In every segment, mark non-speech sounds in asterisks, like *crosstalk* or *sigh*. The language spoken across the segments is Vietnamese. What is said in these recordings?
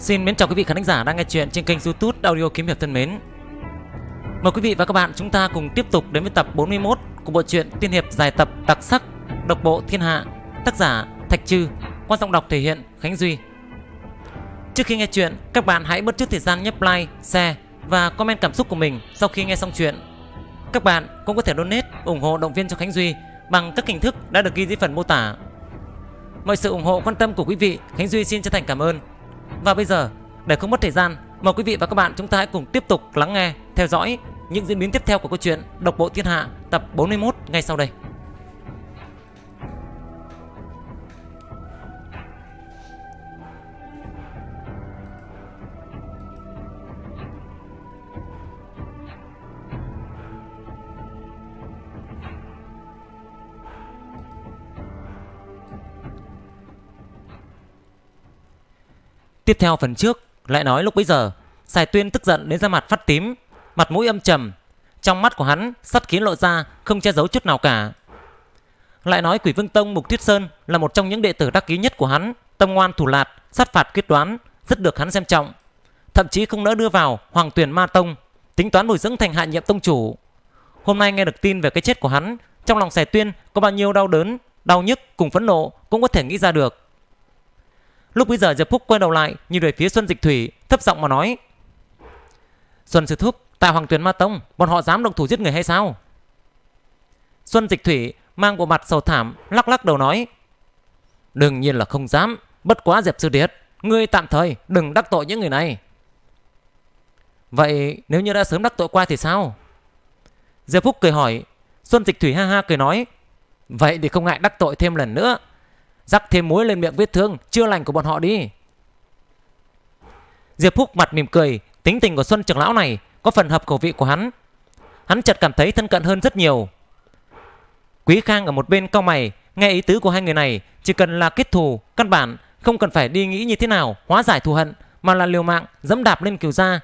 Xin mến chào quý vị khán giả đang nghe chuyện trên kênh YouTube Audio Kiếm hiệp thân mến. Mời quý vị và các bạn chúng ta cùng tiếp tục đến với tập 41 của bộ truyện tiên hiệp dài tập đặc sắc Độc bộ thiên hạ, tác giả Thạch Trư, qua giọng đọc thể hiện Khánh Duy. Trước khi nghe chuyện, các bạn hãy bớt chút thời gian nhấp like, share và comment cảm xúc của mình sau khi nghe xong chuyện. Các bạn cũng có thể donate ủng hộ động viên cho Khánh Duy bằng các hình thức đã được ghi dưới phần mô tả. Mọi sự ủng hộ quan tâm của quý vị, Khánh Duy xin chân thành cảm ơn. Và bây giờ, để không mất thời gian, mời quý vị và các bạn chúng ta hãy cùng tiếp tục lắng nghe, theo dõi những diễn biến tiếp theo của câu chuyện Độc Bộ Thiên Hạ tập 41 ngay sau đây. Tiếp theo phần trước lại nói lúc bấy giờ, Sài Tuyên tức giận đến ra mặt phát tím, mặt mũi âm trầm, trong mắt của hắn sắt khí lộ ra, không che giấu chút nào cả. Lại nói Quỷ Vương Tông Mục Tuyết Sơn là một trong những đệ tử đắc ký nhất của hắn, tâm ngoan thủ lạt, sát phạt quyết đoán, rất được hắn xem trọng. Thậm chí không nỡ đưa vào Hoàng Tuyền Ma Tông, tính toán bồi dưỡng thành hạ nhiệm tông chủ. Hôm nay nghe được tin về cái chết của hắn, trong lòng Sài Tuyên có bao nhiêu đau đớn, đau nhức cùng phẫn nộ cũng có thể nghĩ ra được. Lúc bây giờ Diệp Phúc quay đầu lại nhìn về phía Xuân Dịch Thủy, thấp giọng mà nói: "Xuân sư thúc, tại Hoàng Tuyền Ma Tông, bọn họ dám động thủ giết người hay sao?" Xuân Dịch Thủy mang bộ mặt sầu thảm, lắc lắc đầu nói: "Đương nhiên là không dám, bất quá Diệp sư điệt, ngươi tạm thời đừng đắc tội những người này." "Vậy nếu như đã sớm đắc tội qua thì sao?" Diệp Phúc cười hỏi, Xuân Dịch Thủy ha ha cười nói: "Vậy thì không ngại đắc tội thêm lần nữa." rắc thêm muối lên miệng vết thương chưa lành của bọn họ đi. Diệp Phúc mặt mỉm cười, tính tình của Xuân trưởng lão này có phần hợp khẩu vị của hắn. Hắn chợt cảm thấy thân cận hơn rất nhiều. Quý Khang ở một bên cau mày, nghe ý tứ của hai người này, chỉ cần là kết thù, căn bản không cần phải đi nghĩ như thế nào hóa giải thù hận mà là liều mạng dẫm đạp lên kiều gia.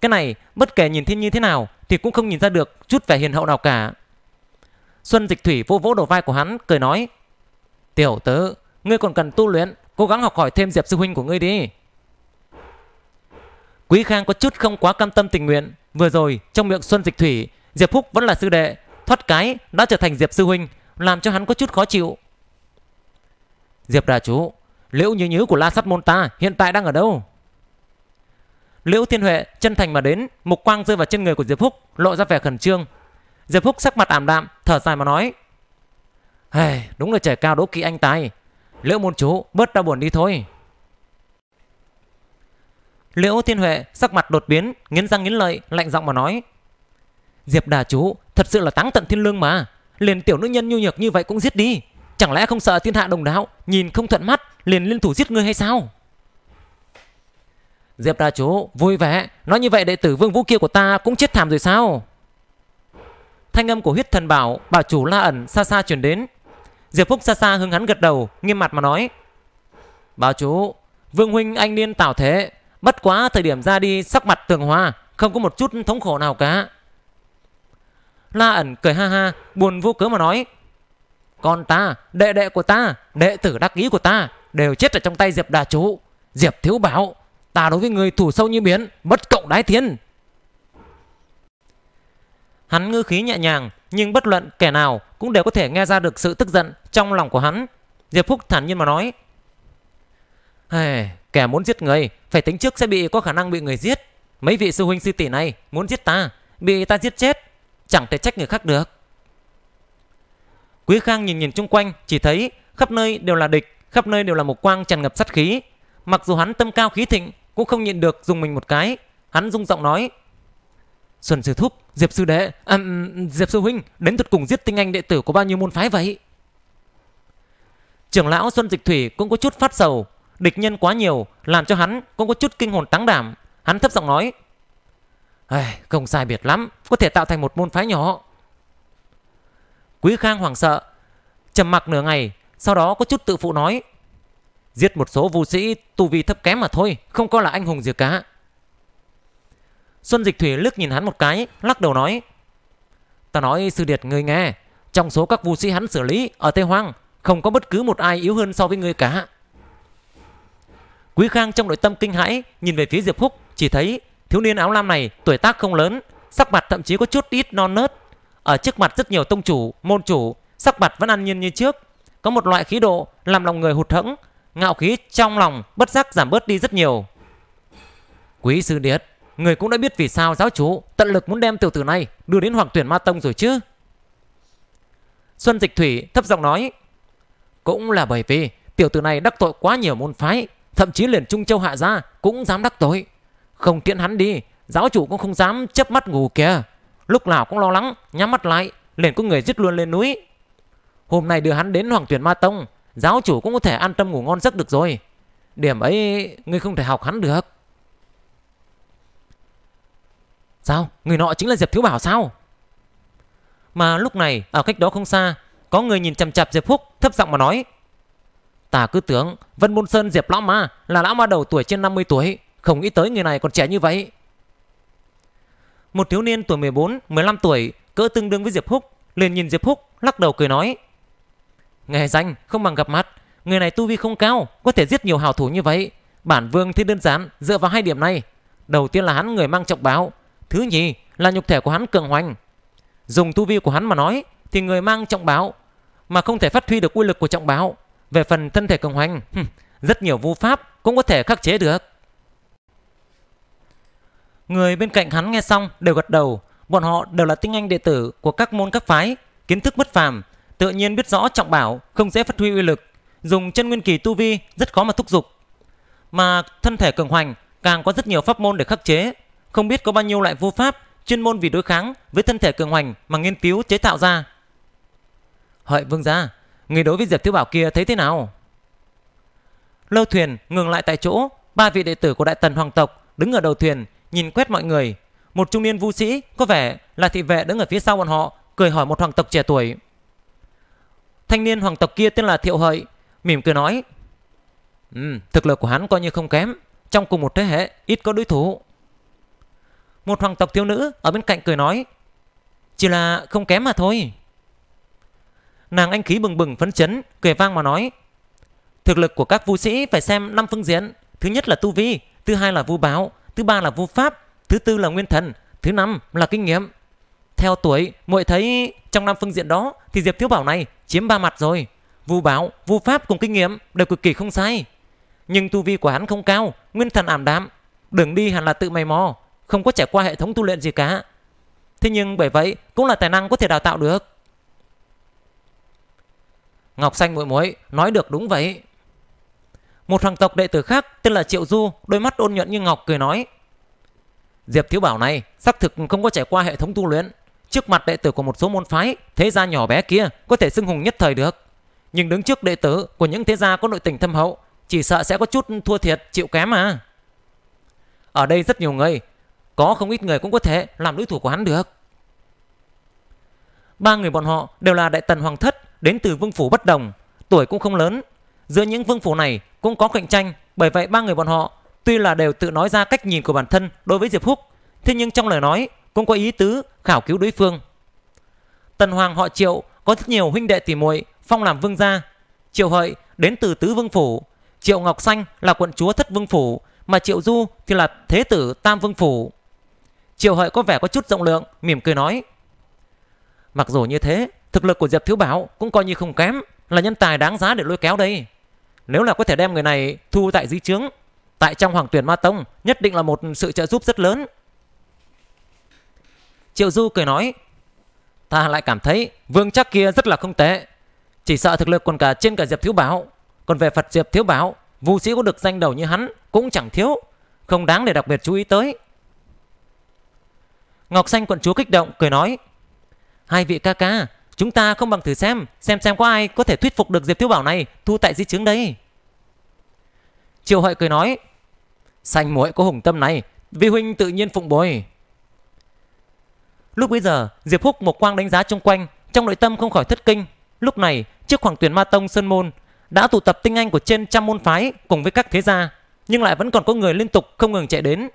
Cái này bất kể nhìn thiên như thế nào thì cũng không nhìn ra được chút vẻ hiền hậu nào cả. Xuân Dịch Thủy vô vỗ đầu vai của hắn cười nói: Tiểu tử ngươi còn cần tu luyện, cố gắng học hỏi thêm Diệp sư huynh của ngươi đi. Quý Khang có chút không quá cam tâm tình nguyện, vừa rồi trong miệng Xuân Dịch Thủy, Diệp phúc vẫn là sư đệ, thoát cái đã trở thành Diệp sư huynh, làm cho hắn có chút khó chịu. Diệp đà chú, liễu như nhứ của La Sắt môn ta hiện tại đang ở đâu? Liễu Thiên Huệ chân thành mà đến, mục quang rơi vào trên người của Diệp phúc lộ ra vẻ khẩn trương. Diệp phúc sắc mặt ảm đạm, thở dài mà nói: Hey, đúng là trời cao đố kỵ anh tài. Liễu môn chú, bớt đau buồn đi thôi. Liễu Thiên Huệ sắc mặt đột biến, nghiến răng nghiến lợi, lạnh giọng mà nói. Diệp đà chú, thật sự là táng tận thiên lương mà. Liền tiểu nữ nhân nhu nhược như vậy cũng giết đi. Chẳng lẽ không sợ thiên hạ đồng đạo, nhìn không thuận mắt, liền liên thủ giết ngươi hay sao? Diệp đà chú, vui vẻ, nói như vậy đệ tử vương vũ kia của ta cũng chết thảm rồi sao? Thanh âm của huyết thần bảo, bảo chủ la ẩn xa xa truyền đến, Diệp Phúc xa xa hướng hắn gật đầu, nghiêm mặt mà nói. Báo chú, Vương Huynh anh niên tảo thế, bất quá thời điểm ra đi sắc mặt tường hoa, không có một chút thống khổ nào cả. La ẩn cười ha ha, buồn vô cớ mà nói. Con ta, đệ đệ của ta, đệ tử đắc ý của ta, đều chết ở trong tay Diệp Đà Chú. Diệp Thiếu Bảo, ta đối với người thủ sâu như biến, bất cộng đái thiên. Hắn ngư khí nhẹ nhàng, nhưng bất luận kẻ nào cũng đều có thể nghe ra được sự tức giận trong lòng của hắn. Diệp Phúc thản nhiên mà nói. Hey, kẻ muốn giết người, phải tính trước sẽ bị có khả năng bị người giết. Mấy vị sư huynh sư tỷ này muốn giết ta, bị ta giết chết, chẳng thể trách người khác được. Quý Khang nhìn nhìn chung quanh, chỉ thấy khắp nơi đều là địch, khắp nơi đều là một quang tràn ngập sát khí. Mặc dù hắn tâm cao khí thịnh, cũng không nhịn được dùng mình một cái. Hắn rung giọng nói. Xuân sư thúc, Diệp sư đệ, à, ừ, Diệp sư huynh, đến tuyệt cùng giết tinh anh đệ tử của bao nhiêu môn phái vậy? Trưởng lão Xuân Dịch Thủy cũng có chút phát sầu, địch nhân quá nhiều làm cho hắn cũng có chút kinh hồn tăng đảm, hắn thấp giọng nói: không sai biệt lắm, có thể tạo thành một môn phái nhỏ." Quý Khang hoảng sợ, trầm mặc nửa ngày, sau đó có chút tự phụ nói: "Giết một số vô sĩ tu vi thấp kém mà thôi, không coi là anh hùng gì cả." Xuân Dịch Thủy lướt nhìn hắn một cái, lắc đầu nói. Ta nói sư điệt người nghe, trong số các vu sĩ hắn xử lý ở Tây Hoang, không có bất cứ một ai yếu hơn so với ngươi cả. Quý Khang trong nội tâm kinh hãi, nhìn về phía Diệp Húc, chỉ thấy thiếu niên áo lam này tuổi tác không lớn, sắc mặt thậm chí có chút ít non nớt. Ở trước mặt rất nhiều tông chủ, môn chủ, sắc mặt vẫn ăn nhiên như trước. Có một loại khí độ làm lòng người hụt hẫng, ngạo khí trong lòng bất giác giảm bớt đi rất nhiều. Quý sư điệt, Người cũng đã biết vì sao giáo chủ tận lực muốn đem tiểu tử này đưa đến hoàng tuyển ma tông rồi chứ. Xuân Dịch Thủy thấp giọng nói. Cũng là bởi vì tiểu tử này đắc tội quá nhiều môn phái. Thậm chí liền Trung Châu Hạ Gia cũng dám đắc tội. Không tiễn hắn đi, giáo chủ cũng không dám chớp mắt ngủ kìa. Lúc nào cũng lo lắng, nhắm mắt lại, liền có người giết luôn lên núi. Hôm nay đưa hắn đến hoàng tuyển ma tông, giáo chủ cũng có thể an tâm ngủ ngon giấc được rồi. Điểm ấy, ngươi không thể học hắn được. Sao? Người nọ chính là Diệp Thiếu Bảo sao? Mà lúc này ở cách đó không xa Có người nhìn chằm chạp Diệp Phúc thấp giọng mà nói Ta cứ tưởng Vân Môn Sơn Diệp Lão Ma là lão ma đầu tuổi trên 50 tuổi Không nghĩ tới người này còn trẻ như vậy Một thiếu niên tuổi 14, 15 tuổi Cỡ tương đương với Diệp Phúc liền nhìn Diệp Phúc lắc đầu cười nói Nghe danh không bằng gặp mặt Người này tu vi không cao Có thể giết nhiều hào thủ như vậy Bản vương thấy đơn giản dựa vào hai điểm này Đầu tiên là hắn người mang trọng báo Thứ nhì là nhục thể của hắn cường hoành. Dùng tu vi của hắn mà nói thì người mang trọng báo mà không thể phát huy được uy lực của trọng báo. Về phần thân thể cường hoành, rất nhiều vu pháp cũng có thể khắc chế được. Người bên cạnh hắn nghe xong đều gật đầu, bọn họ đều là tinh anh đệ tử của các môn các phái, kiến thức bất phàm, tự nhiên biết rõ trọng bảo không dễ phát huy uy lực, dùng chân nguyên kỳ tu vi rất khó mà thúc giục. Mà thân thể cường hoành càng có rất nhiều pháp môn để khắc chế, không biết có bao nhiêu loại vô pháp chuyên môn vì đối kháng với thân thể cường hoành mà nghiên cứu chế tạo ra. Hợi vương gia, người đối với Diệp Thiếu Bảo kia thấy thế nào? Lâu thuyền ngừng lại tại chỗ, ba vị đệ tử của đại tần hoàng tộc đứng ở đầu thuyền nhìn quét mọi người. Một trung niên vũ sĩ có vẻ là thị vệ đứng ở phía sau bọn họ cười hỏi một hoàng tộc trẻ tuổi. Thanh niên hoàng tộc kia tên là Thiệu Hợi, mỉm cười nói. Ừ, thực lực của hắn coi như không kém, trong cùng một thế hệ ít có đối thủ. Một hoàng tộc thiếu nữ ở bên cạnh cười nói Chỉ là không kém mà thôi Nàng anh khí bừng bừng phấn chấn Cười vang mà nói Thực lực của các vũ sĩ phải xem năm phương diện Thứ nhất là tu vi Thứ hai là vu báo Thứ ba là vu pháp Thứ tư là nguyên thần Thứ năm là kinh nghiệm Theo tuổi muội thấy trong năm phương diện đó Thì Diệp Thiếu Bảo này chiếm ba mặt rồi Vu báo, vu pháp cùng kinh nghiệm đều cực kỳ không sai Nhưng tu vi của hắn không cao Nguyên thần ảm đạm Đường đi hẳn là tự mày mò không có trải qua hệ thống tu luyện gì cả. Thế nhưng bởi vậy cũng là tài năng có thể đào tạo được. Ngọc Xanh muội muội nói được đúng vậy. Một hoàng tộc đệ tử khác tên là Triệu Du, đôi mắt ôn nhuận như ngọc cười nói. Diệp Thiếu Bảo này xác thực không có trải qua hệ thống tu luyện. Trước mặt đệ tử của một số môn phái, thế gia nhỏ bé kia có thể xưng hùng nhất thời được. Nhưng đứng trước đệ tử của những thế gia có nội tình thâm hậu, chỉ sợ sẽ có chút thua thiệt, chịu kém mà. Ở đây rất nhiều người có không ít người cũng có thể làm đối thủ của hắn được. Ba người bọn họ đều là đại tần hoàng thất đến từ vương phủ bất đồng, tuổi cũng không lớn. Giữa những vương phủ này cũng có cạnh tranh, bởi vậy ba người bọn họ tuy là đều tự nói ra cách nhìn của bản thân đối với Diệp Húc, thế nhưng trong lời nói cũng có ý tứ khảo cứu đối phương. Tần hoàng họ Triệu có rất nhiều huynh đệ tỷ muội, phong làm vương gia. Triệu Hợi đến từ tứ vương phủ, Triệu Ngọc Xanh là quận chúa thất vương phủ, mà Triệu Du thì là thế tử tam vương phủ. Triệu Hợi có vẻ có chút rộng lượng, mỉm cười nói. Mặc dù như thế, thực lực của Diệp Thiếu Bảo cũng coi như không kém, là nhân tài đáng giá để lôi kéo đây. Nếu là có thể đem người này thu tại dưới trướng, tại trong Hoàng Tuyển Ma Tông nhất định là một sự trợ giúp rất lớn. Triệu Du cười nói, ta lại cảm thấy vương chắc kia rất là không tệ. Chỉ sợ thực lực còn cả trên cả Diệp Thiếu Bảo. Còn về Phật Diệp Thiếu Bảo, vũ sĩ có được danh đầu như hắn cũng chẳng thiếu, không đáng để đặc biệt chú ý tới. Ngọc Xanh quận chúa kích động cười nói Hai vị ca ca Chúng ta không bằng thử xem Xem xem có ai có thể thuyết phục được Diệp thiếu Bảo này Thu tại di chứng đấy Triệu Hợi cười nói Xanh muội có hùng tâm này Vi huynh tự nhiên phụng bồi Lúc bây giờ Diệp Húc một quang đánh giá chung quanh Trong nội tâm không khỏi thất kinh Lúc này trước khoảng tuyển ma tông Sơn Môn Đã tụ tập tinh anh của trên trăm môn phái Cùng với các thế gia Nhưng lại vẫn còn có người liên tục không ngừng chạy đến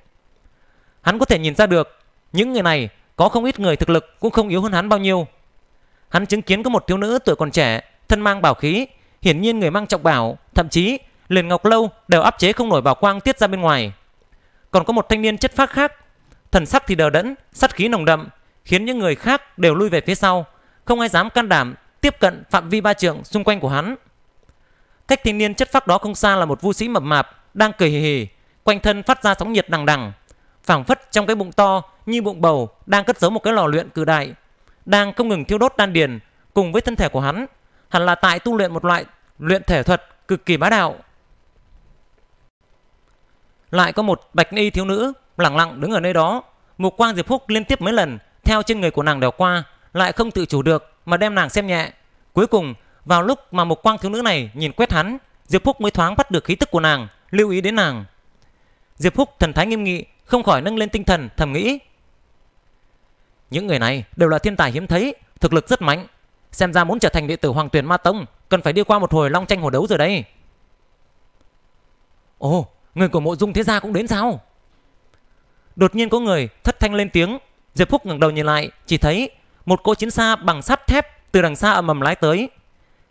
Hắn có thể nhìn ra được những người này có không ít người thực lực cũng không yếu hơn hắn bao nhiêu. Hắn chứng kiến có một thiếu nữ tuổi còn trẻ, thân mang bảo khí, hiển nhiên người mang trọng bảo, thậm chí liền ngọc lâu đều áp chế không nổi bảo quang tiết ra bên ngoài. Còn có một thanh niên chất phác khác, thần sắc thì đờ đẫn, sát khí nồng đậm, khiến những người khác đều lui về phía sau, không ai dám can đảm tiếp cận phạm vi ba trượng xung quanh của hắn. Cách thanh niên chất phác đó không xa là một vu sĩ mập mạp đang cười hì hì, quanh thân phát ra sóng nhiệt đằng đằng phảng phất trong cái bụng to như bụng bầu đang cất giấu một cái lò luyện cử đại, đang không ngừng thiêu đốt đan điền cùng với thân thể của hắn, hẳn là tại tu luyện một loại luyện thể thuật cực kỳ bá đạo. Lại có một bạch y thiếu nữ lặng lặng đứng ở nơi đó, mục quang Diệp Phúc liên tiếp mấy lần theo trên người của nàng đèo qua, lại không tự chủ được mà đem nàng xem nhẹ. Cuối cùng, vào lúc mà mục quang thiếu nữ này nhìn quét hắn, Diệp Phúc mới thoáng bắt được khí tức của nàng, lưu ý đến nàng. Diệp Phúc thần thái nghiêm nghị không khỏi nâng lên tinh thần thầm nghĩ. Những người này đều là thiên tài hiếm thấy, thực lực rất mạnh. Xem ra muốn trở thành đệ tử Hoàng Tuyền Ma Tông, cần phải đi qua một hồi long tranh hồ đấu rồi đây. Ồ, người của mộ dung thế gia cũng đến sao? Đột nhiên có người thất thanh lên tiếng, Diệp Phúc ngẩng đầu nhìn lại, chỉ thấy một cỗ chiến xa bằng sắt thép từ đằng xa ầm ầm lái tới.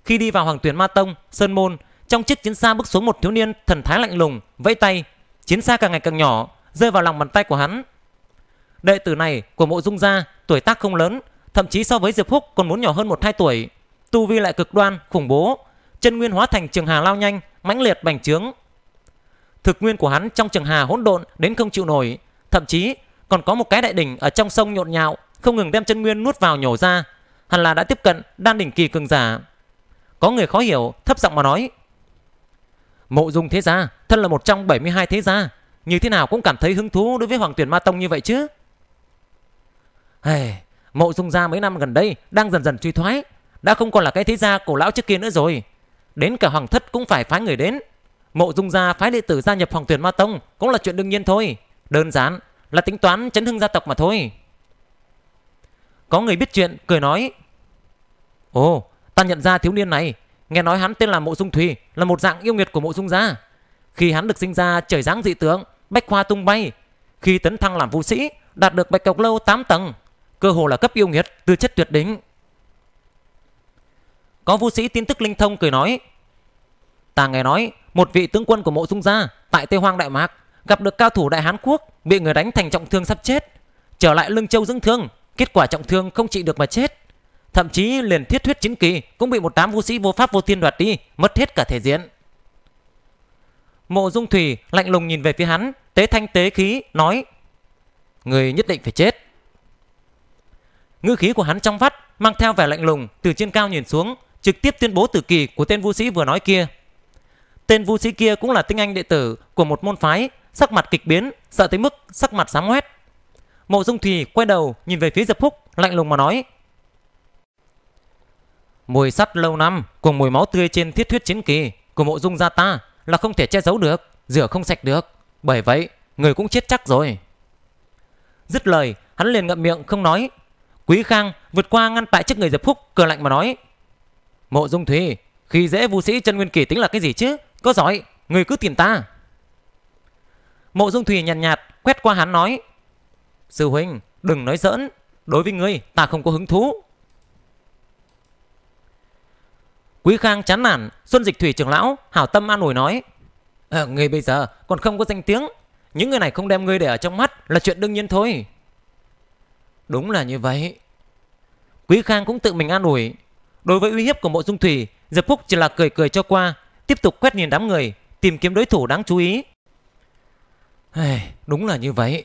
Khi đi vào Hoàng Tuyền Ma Tông, Sơn Môn, trong chiếc chiến xa bước xuống một thiếu niên thần thái lạnh lùng, vẫy tay, chiến xa càng ngày càng nhỏ, rơi vào lòng bàn tay của hắn. Đệ tử này của mộ dung gia tuổi tác không lớn, thậm chí so với Diệp Húc còn muốn nhỏ hơn một hai tuổi. Tu vi lại cực đoan, khủng bố, chân nguyên hóa thành trường hà lao nhanh, mãnh liệt bành trướng. Thực nguyên của hắn trong trường hà hỗn độn đến không chịu nổi, thậm chí còn có một cái đại đỉnh ở trong sông nhộn nhạo, không ngừng đem chân nguyên nuốt vào nhổ ra, hẳn là đã tiếp cận đan đỉnh kỳ cường giả. Có người khó hiểu, thấp giọng mà nói: "Mộ Dung thế gia, thân là một trong 72 thế gia, như thế nào cũng cảm thấy hứng thú đối với Hoàng Tuyển Ma Tông như vậy chứ. Hey, mộ dung gia mấy năm gần đây đang dần dần suy thoái, đã không còn là cái thế gia cổ lão trước kia nữa rồi. Đến cả hoàng thất cũng phải phái người đến. Mộ dung gia phái đệ tử gia nhập Hoàng Tuyển Ma Tông cũng là chuyện đương nhiên thôi. Đơn giản là tính toán chấn hưng gia tộc mà thôi. Có người biết chuyện cười nói Ồ, oh, ta nhận ra thiếu niên này Nghe nói hắn tên là Mộ Dung Thùy Là một dạng yêu nghiệt của Mộ Dung gia Khi hắn được sinh ra trời dáng dị tướng bách khoa tung bay. Khi tấn thăng làm vũ sĩ, đạt được bạch cọc lâu 8 tầng, cơ hồ là cấp yêu nghiệt, tư chất tuyệt đỉnh. Có vũ sĩ tin tức linh thông cười nói, ta nghe nói một vị tướng quân của mộ dung gia tại Tây Hoang Đại Mạc gặp được cao thủ Đại Hán Quốc bị người đánh thành trọng thương sắp chết, trở lại lưng Châu dưỡng thương, kết quả trọng thương không trị được mà chết. Thậm chí liền thiết thuyết chính kỳ cũng bị một đám vũ sĩ vô pháp vô thiên đoạt đi, mất hết cả thể diện. Mộ Dung Thủy lạnh lùng nhìn về phía hắn, tế thanh tế khí, nói Người nhất định phải chết. Ngư khí của hắn trong vắt, mang theo vẻ lạnh lùng, từ trên cao nhìn xuống, trực tiếp tuyên bố tử kỳ của tên vũ sĩ vừa nói kia. Tên vũ sĩ kia cũng là tinh anh đệ tử của một môn phái, sắc mặt kịch biến, sợ tới mức sắc mặt xám hoét. Mộ Dung Thủy quay đầu nhìn về phía Diệp Phúc, lạnh lùng mà nói: "Mùi sắt lâu năm cùng mùi máu tươi trên thiết thuyết chiến kỳ của Mộ Dung gia ta là không thể che giấu được, rửa không sạch được. Bởi vậy, người cũng chết chắc rồi. Dứt lời, hắn liền ngậm miệng không nói. Quý Khang vượt qua ngăn tại trước người Diệp Phúc, cờ lạnh mà nói. Mộ Dung thủy khi dễ vu sĩ chân nguyên kỳ tính là cái gì chứ? Có giỏi, người cứ tìm ta. Mộ Dung thủy nhạt, nhạt quét qua hắn nói. Sư huynh, đừng nói giỡn. Đối với ngươi, ta không có hứng thú. Quý Khang chán nản, Xuân Dịch Thủy trưởng lão, hảo tâm an ủi nói. À, ờ, ngươi bây giờ còn không có danh tiếng, những người này không đem ngươi để ở trong mắt là chuyện đương nhiên thôi. Đúng là như vậy. Quý Khang cũng tự mình an ủi. Đối với uy hiếp của mộ dung thủy, Diệp Phúc chỉ là cười cười cho qua, tiếp tục quét nhìn đám người, tìm kiếm đối thủ đáng chú ý. Hey, đúng là như vậy.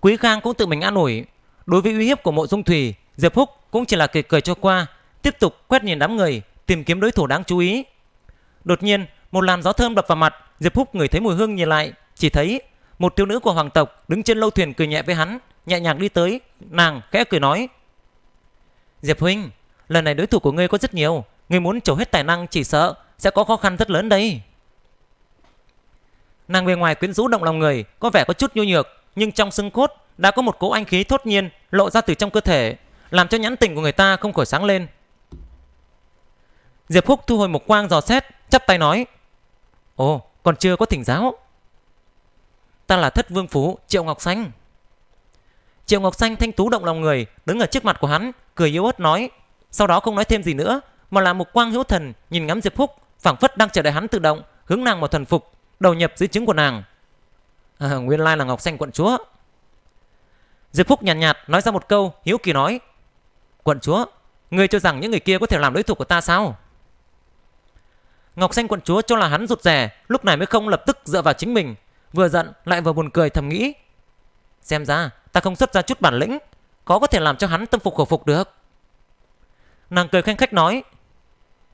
Quý Khang cũng tự mình an ủi. Đối với uy hiếp của mộ dung thủy, Diệp Phúc cũng chỉ là cười cười cho qua, tiếp tục quét nhìn đám người, tìm kiếm đối thủ đáng chú ý. Đột nhiên, một làn gió thơm đập vào mặt, Diệp Húc người thấy mùi hương nhìn lại, chỉ thấy một thiếu nữ của hoàng tộc đứng trên lâu thuyền cười nhẹ với hắn, nhẹ nhàng đi tới, nàng khẽ cười nói: "Diệp huynh, lần này đối thủ của ngươi có rất nhiều, ngươi muốn trổ hết tài năng chỉ sợ sẽ có khó khăn rất lớn đấy." Nàng bề ngoài quyến rũ động lòng người, có vẻ có chút nhu nhược, nhưng trong xương cốt đã có một cỗ anh khí thốt nhiên lộ ra từ trong cơ thể, làm cho nhãn tình của người ta không khỏi sáng lên. Diệp Húc thu hồi một quang dò xét, chắp tay nói. Ồ, còn chưa có thỉnh giáo. Ta là thất vương phú Triệu Ngọc Xanh. Triệu Ngọc Xanh thanh tú động lòng người, đứng ở trước mặt của hắn, cười yếu ớt nói. Sau đó không nói thêm gì nữa, mà là một quang hữu thần nhìn ngắm Diệp Húc phảng phất đang chờ đợi hắn tự động, hướng nàng một thần phục, đầu nhập dưới trứng của nàng. À, nguyên lai là Ngọc Xanh quận chúa. Diệp Phúc nhàn nhạt, nhạt nói ra một câu, hiếu kỳ nói. Quận chúa, ngươi cho rằng những người kia có thể làm đối thủ của ta sao? Ngọc Xanh quận chúa cho là hắn rụt rè, lúc này mới không lập tức dựa vào chính mình, vừa giận lại vừa buồn cười thầm nghĩ. Xem ra ta không xuất ra chút bản lĩnh, có có thể làm cho hắn tâm phục khẩu phục được. Nàng cười khanh khách nói,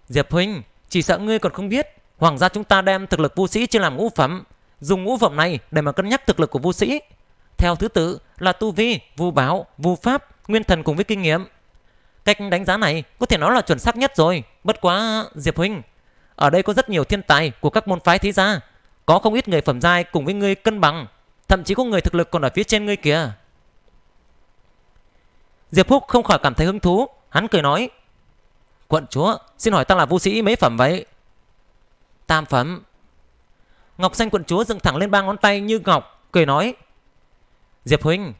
Diệp Huynh, chỉ sợ ngươi còn không biết, hoàng gia chúng ta đem thực lực vũ sĩ chia làm ngũ phẩm, dùng ngũ phẩm này để mà cân nhắc thực lực của vũ sĩ. Theo thứ tự là tu vi, vu báo, vu pháp, nguyên thần cùng với kinh nghiệm. Cách đánh giá này có thể nói là chuẩn xác nhất rồi, bất quá Diệp Huynh ở đây có rất nhiều thiên tài của các môn phái thế gia, có không ít người phẩm giai cùng với ngươi cân bằng, thậm chí có người thực lực còn ở phía trên ngươi kìa." Diệp Phúc không khỏi cảm thấy hứng thú, hắn cười nói: "Quận chúa, xin hỏi ta là vũ sĩ mấy phẩm vậy?" "Tam phẩm." Ngọc xanh quận chúa dựng thẳng lên ba ngón tay như ngọc, cười nói: "Diệp huynh,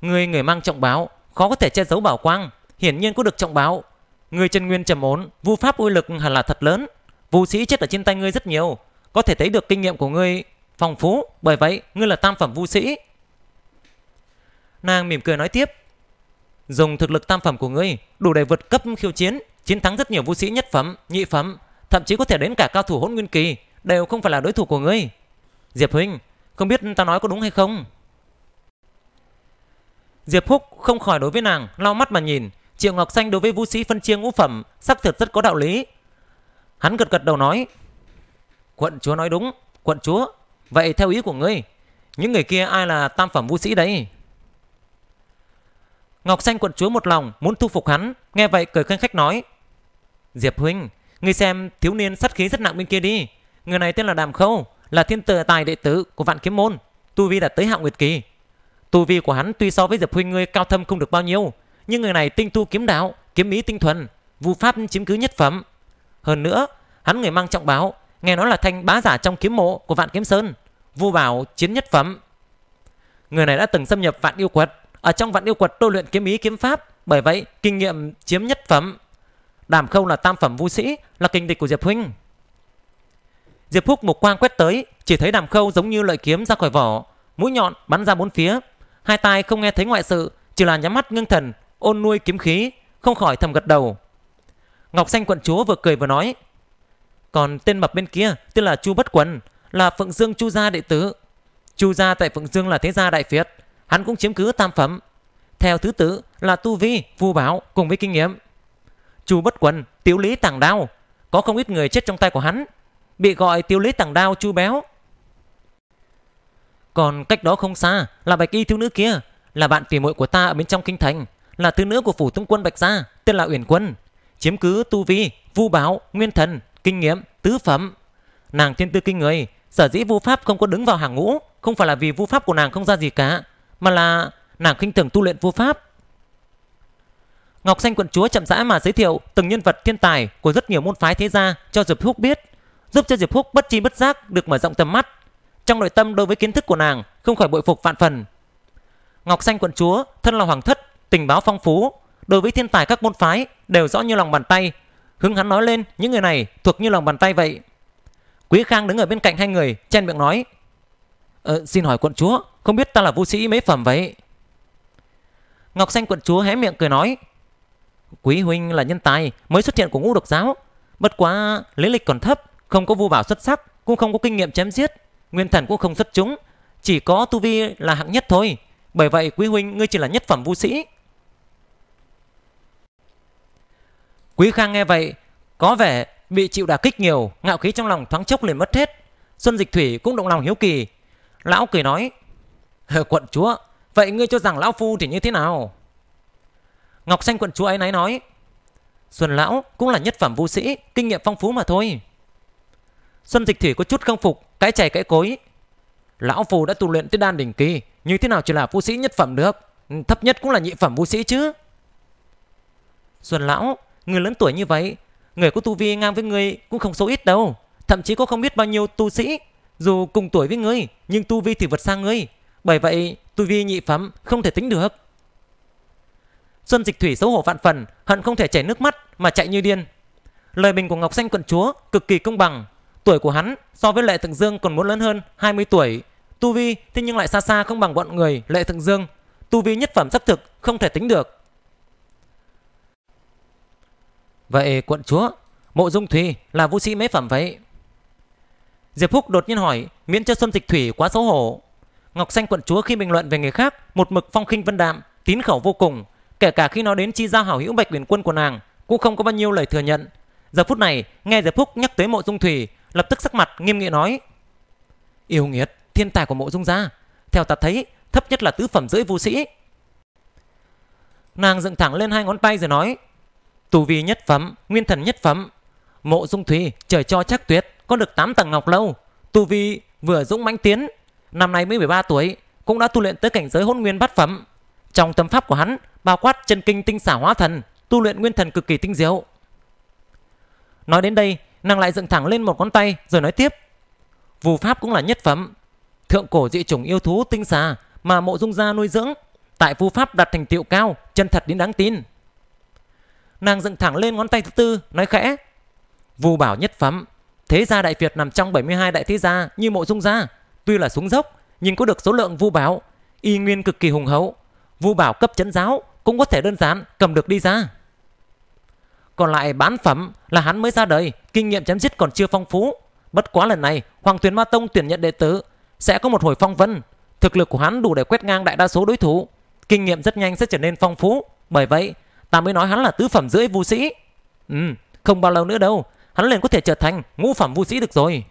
ngươi người mang trọng báo, khó có thể che giấu bảo quang, hiển nhiên có được trọng báo. ngươi chân nguyên trầm ổn, vu pháp uy lực hẳn là thật lớn." Vũ sĩ chết ở trên tay ngươi rất nhiều Có thể thấy được kinh nghiệm của ngươi phong phú Bởi vậy ngươi là tam phẩm vũ sĩ Nàng mỉm cười nói tiếp Dùng thực lực tam phẩm của ngươi Đủ để vượt cấp khiêu chiến Chiến thắng rất nhiều vũ sĩ nhất phẩm, nhị phẩm Thậm chí có thể đến cả cao thủ hỗn nguyên kỳ Đều không phải là đối thủ của ngươi Diệp Huynh Không biết ta nói có đúng hay không Diệp Húc không khỏi đối với nàng lau mắt mà nhìn Triệu Ngọc Xanh đối với vũ sĩ phân chia ngũ phẩm Sắc thực rất có đạo lý Hắn gật gật đầu nói. Quận chúa nói đúng, quận chúa. Vậy theo ý của ngươi, những người kia ai là tam phẩm vũ sĩ đấy? Ngọc Xanh quận chúa một lòng muốn thu phục hắn, nghe vậy cười khanh khách nói. Diệp huynh, ngươi xem thiếu niên sát khí rất nặng bên kia đi. Người này tên là Đàm Khâu, là thiên tự tài đệ tử của Vạn Kiếm Môn, tu vi đã tới hạng nguyệt kỳ. Tu vi của hắn tuy so với Diệp huynh ngươi cao thâm không được bao nhiêu, nhưng người này tinh tu kiếm đạo, kiếm ý tinh thuần, vu pháp chiếm cứ nhất phẩm, hơn nữa, hắn người mang trọng báo, nghe nói là thanh bá giả trong kiếm mộ của Vạn Kiếm Sơn, vu bảo chiến nhất phẩm. Người này đã từng xâm nhập Vạn Yêu Quật, ở trong Vạn Yêu Quật tôi luyện kiếm ý kiếm pháp, bởi vậy kinh nghiệm chiếm nhất phẩm. Đàm Khâu là tam phẩm vu sĩ, là kinh địch của Diệp huynh. Diệp Phúc một quang quét tới, chỉ thấy Đàm Khâu giống như lợi kiếm ra khỏi vỏ, mũi nhọn bắn ra bốn phía, hai tai không nghe thấy ngoại sự, chỉ là nhắm mắt ngưng thần, ôn nuôi kiếm khí, không khỏi thầm gật đầu. Ngọc Xanh quận chúa vừa cười vừa nói Còn tên mập bên kia tên là Chu Bất Quần Là Phượng Dương Chu Gia đệ tử Chu Gia tại Phượng Dương là thế gia đại phiệt Hắn cũng chiếm cứ tam phẩm Theo thứ tự là Tu Vi, Vu Bảo cùng với kinh nghiệm Chu Bất Quần, Tiểu Lý Tàng Đao Có không ít người chết trong tay của hắn Bị gọi Tiểu Lý Tàng Đao Chu Béo Còn cách đó không xa là bạch y thiếu nữ kia Là bạn tỉ muội của ta ở bên trong kinh thành Là thứ nữ của phủ tướng quân Bạch Gia Tên là Uyển Quân chiếm cứ tu vi, vu báo, nguyên thần, kinh nghiệm, tứ phẩm. Nàng thiên tư kinh người, sở dĩ vu pháp không có đứng vào hàng ngũ, không phải là vì vu pháp của nàng không ra gì cả, mà là nàng khinh thường tu luyện vu pháp. Ngọc Xanh quận chúa chậm rãi mà giới thiệu từng nhân vật thiên tài của rất nhiều môn phái thế gia cho Diệp Húc biết, giúp cho Diệp Húc bất chi bất giác được mở rộng tầm mắt. Trong nội tâm đối với kiến thức của nàng không khỏi bội phục vạn phần. Ngọc Xanh quận chúa thân là hoàng thất, tình báo phong phú, đối với thiên tài các môn phái đều rõ như lòng bàn tay. Hứng hắn nói lên những người này thuộc như lòng bàn tay vậy. Quý Khang đứng ở bên cạnh hai người, chen miệng nói. Ờ, xin hỏi quận chúa, không biết ta là vũ sĩ mấy phẩm vậy? Ngọc Xanh quận chúa hé miệng cười nói. Quý huynh là nhân tài mới xuất hiện của ngũ độc giáo. Bất quá lý lịch còn thấp, không có vu bảo xuất sắc, cũng không có kinh nghiệm chém giết. Nguyên thần cũng không xuất chúng, chỉ có tu vi là hạng nhất thôi. Bởi vậy quý huynh ngươi chỉ là nhất phẩm vũ sĩ Quý Khang nghe vậy, có vẻ bị chịu đả kích nhiều, ngạo khí trong lòng thoáng chốc liền mất hết. Xuân Dịch Thủy cũng động lòng hiếu kỳ. Lão cười nói, quận chúa, vậy ngươi cho rằng lão phu thì như thế nào? Ngọc Xanh quận chúa ấy náy nói, Xuân lão cũng là nhất phẩm vũ sĩ, kinh nghiệm phong phú mà thôi. Xuân Dịch Thủy có chút không phục, cái chảy cái cối. Lão phu đã tu luyện tới đan đỉnh kỳ, như thế nào chỉ là vũ sĩ nhất phẩm được? Thấp nhất cũng là nhị phẩm vũ sĩ chứ. Xuân lão Người lớn tuổi như vậy, người có tu vi ngang với người cũng không số ít đâu. Thậm chí có không biết bao nhiêu tu sĩ, dù cùng tuổi với người nhưng tu vi thì vượt sang người. Bởi vậy, tu vi nhị phẩm không thể tính được. Xuân Dịch Thủy xấu hổ vạn phần, hận không thể chảy nước mắt mà chạy như điên. Lời bình của Ngọc Xanh quận chúa cực kỳ công bằng. Tuổi của hắn so với Lệ Thượng Dương còn muốn lớn hơn 20 tuổi. Tu vi thế nhưng lại xa xa không bằng bọn người Lệ Thượng Dương. Tu vi nhất phẩm xác thực không thể tính được. Vậy quận chúa, mộ dung thùy là vũ sĩ mấy phẩm vậy? Diệp Phúc đột nhiên hỏi, miễn cho Xuân Dịch Thủy quá xấu hổ. Ngọc Xanh quận chúa khi bình luận về người khác, một mực phong khinh vân đạm, tín khẩu vô cùng. Kể cả khi nó đến chi giao hảo hữu bạch biển quân của nàng, cũng không có bao nhiêu lời thừa nhận. Giờ phút này, nghe Diệp Phúc nhắc tới mộ dung thủy, lập tức sắc mặt nghiêm nghị nói. Yêu nghiệt, thiên tài của mộ dung gia. Theo ta thấy, thấp nhất là tứ phẩm rưỡi vô sĩ. Nàng dựng thẳng lên hai ngón tay rồi nói, Tu vi nhất phẩm, nguyên thần nhất phẩm. Mộ Dung Thủy trời cho chắc tuyệt, có được 8 tầng ngọc lâu. Tu vi vừa dũng mãnh tiến, năm nay mới 13 tuổi, cũng đã tu luyện tới cảnh giới hôn nguyên bát phẩm. Trong tâm pháp của hắn, bao quát chân kinh tinh xảo hóa thần, tu luyện nguyên thần cực kỳ tinh diệu. Nói đến đây, nàng lại dựng thẳng lên một ngón tay rồi nói tiếp. Vù pháp cũng là nhất phẩm, thượng cổ dị chủng yêu thú tinh xà mà mộ dung gia nuôi dưỡng, tại vu pháp đạt thành tiệu cao, chân thật đến đáng tin. Nàng dựng thẳng lên ngón tay thứ tư, nói khẽ. Vu bảo nhất phẩm, thế gia đại Việt nằm trong 72 đại thế gia như mộ dung gia. Tuy là xuống dốc, nhưng có được số lượng vu bảo, y nguyên cực kỳ hùng hậu. Vu bảo cấp chấn giáo cũng có thể đơn giản cầm được đi ra. Còn lại bán phẩm là hắn mới ra đời, kinh nghiệm chém giết còn chưa phong phú. Bất quá lần này, Hoàng tuyến Ma Tông tuyển nhận đệ tử sẽ có một hồi phong vân. Thực lực của hắn đủ để quét ngang đại đa số đối thủ. Kinh nghiệm rất nhanh sẽ trở nên phong phú. Bởi vậy, Ta mới nói hắn là tứ phẩm rưỡi vũ sĩ. Ừ, không bao lâu nữa đâu, hắn liền có thể trở thành ngũ phẩm vũ sĩ được rồi.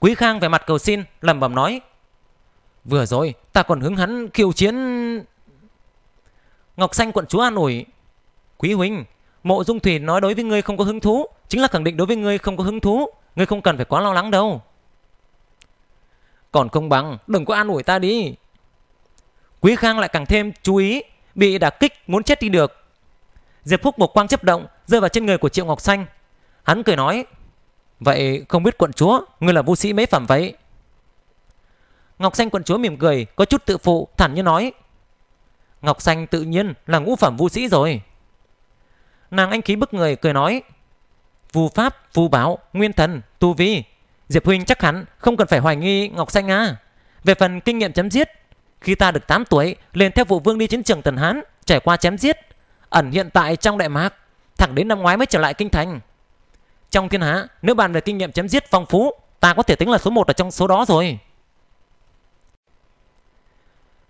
Quý Khang về mặt cầu xin, lẩm bẩm nói. Vừa rồi, ta còn hứng hắn khiêu chiến... Ngọc Xanh quận chúa an ủi. Quý Huynh, mộ dung thủy nói đối với ngươi không có hứng thú, chính là khẳng định đối với ngươi không có hứng thú. Ngươi không cần phải quá lo lắng đâu. Còn công bằng, đừng có an ủi ta đi. Quý Khang lại càng thêm chú ý bị đả kích muốn chết đi được. Diệp Phúc một quang chấp động rơi vào trên người của Triệu Ngọc Xanh. Hắn cười nói, vậy không biết quận chúa, ngươi là vũ sĩ mấy phẩm vậy? Ngọc Xanh quận chúa mỉm cười, có chút tự phụ, thản nhiên nói. Ngọc Xanh tự nhiên là ngũ phẩm vũ sĩ rồi. Nàng anh khí bức người cười nói, vu pháp, vu báo, nguyên thần, tu vi. Diệp Huynh chắc hẳn không cần phải hoài nghi Ngọc Xanh à. Về phần kinh nghiệm chấm giết khi ta được 8 tuổi, lên theo vụ vương đi chiến trường Tần Hán, trải qua chém giết, ẩn hiện tại trong Đại Mạc, thẳng đến năm ngoái mới trở lại kinh thành. Trong thiên hạ, nếu bàn về kinh nghiệm chém giết phong phú, ta có thể tính là số 1 ở trong số đó rồi.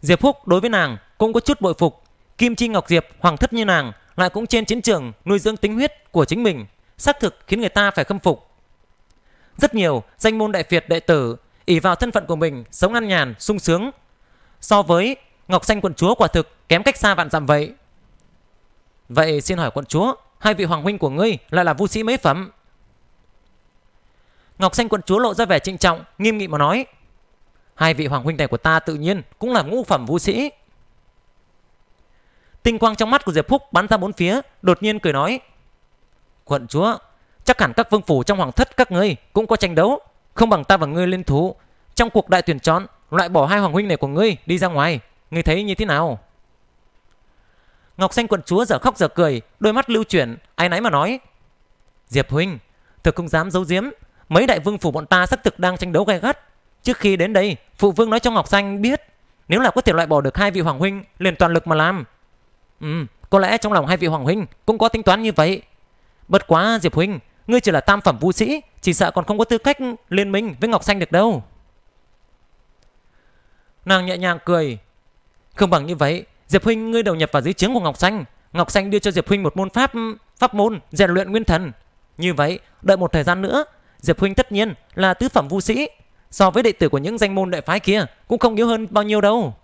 Diệp Phúc đối với nàng cũng có chút bội phục. Kim Chi Ngọc Diệp, hoàng thất như nàng, lại cũng trên chiến trường nuôi dưỡng tính huyết của chính mình, xác thực khiến người ta phải khâm phục. Rất nhiều danh môn đại phiệt đệ tử ỷ vào thân phận của mình sống ăn nhàn, sung sướng, So với Ngọc Xanh quận chúa quả thực kém cách xa vạn dặm vậy. Vậy xin hỏi quận chúa, hai vị hoàng huynh của ngươi lại là vũ sĩ mấy phẩm? Ngọc Xanh quận chúa lộ ra vẻ trịnh trọng, nghiêm nghị mà nói. Hai vị hoàng huynh này của ta tự nhiên cũng là ngũ phẩm vũ sĩ. Tinh quang trong mắt của Diệp Phúc bắn ra bốn phía, đột nhiên cười nói. Quận chúa, chắc hẳn các vương phủ trong hoàng thất các ngươi cũng có tranh đấu, không bằng ta và ngươi liên thủ, trong cuộc đại tuyển chọn loại bỏ hai hoàng huynh này của ngươi đi ra ngoài ngươi thấy như thế nào ngọc xanh quận chúa giờ khóc giờ cười đôi mắt lưu chuyển ai nãy mà nói diệp huynh thực không dám giấu giếm mấy đại vương phủ bọn ta xác thực đang tranh đấu gay gắt trước khi đến đây phụ vương nói cho ngọc xanh biết nếu là có thể loại bỏ được hai vị hoàng huynh liền toàn lực mà làm ừ có lẽ trong lòng hai vị hoàng huynh cũng có tính toán như vậy bất quá diệp huynh ngươi chỉ là tam phẩm vũ sĩ chỉ sợ còn không có tư cách liên minh với ngọc xanh được đâu Nàng nhẹ nhàng cười Không bằng như vậy Diệp Huynh ngươi đầu nhập vào dưới trướng của Ngọc Xanh Ngọc Xanh đưa cho Diệp Huynh một môn pháp Pháp môn rèn luyện nguyên thần Như vậy đợi một thời gian nữa Diệp Huynh tất nhiên là tứ phẩm vũ sĩ So với đệ tử của những danh môn đệ phái kia Cũng không yếu hơn bao nhiêu đâu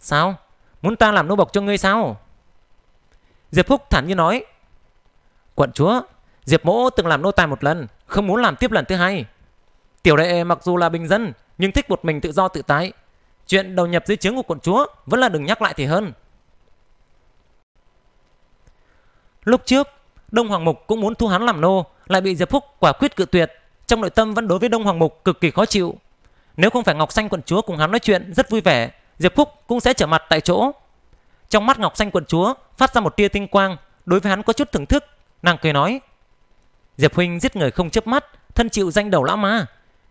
Sao? Muốn ta làm nô bộc cho ngươi sao? Diệp Phúc thản nhiên nói Quận chúa Diệp mỗ từng làm nô tài một lần Không muốn làm tiếp lần thứ hai Tiểu đệ mặc dù là bình dân nhưng thích một mình tự do tự tái. Chuyện đầu nhập dưới trướng của quận chúa vẫn là đừng nhắc lại thì hơn. Lúc trước, Đông Hoàng Mục cũng muốn thu hắn làm nô, lại bị Diệp Phúc quả quyết cự tuyệt. Trong nội tâm vẫn đối với Đông Hoàng Mục cực kỳ khó chịu. Nếu không phải Ngọc Xanh quận chúa cùng hắn nói chuyện rất vui vẻ, Diệp Phúc cũng sẽ trở mặt tại chỗ. Trong mắt Ngọc Xanh quận chúa phát ra một tia tinh quang, đối với hắn có chút thưởng thức, nàng cười nói: "Diệp huynh giết người không chớp mắt, thân chịu danh đầu lão ma,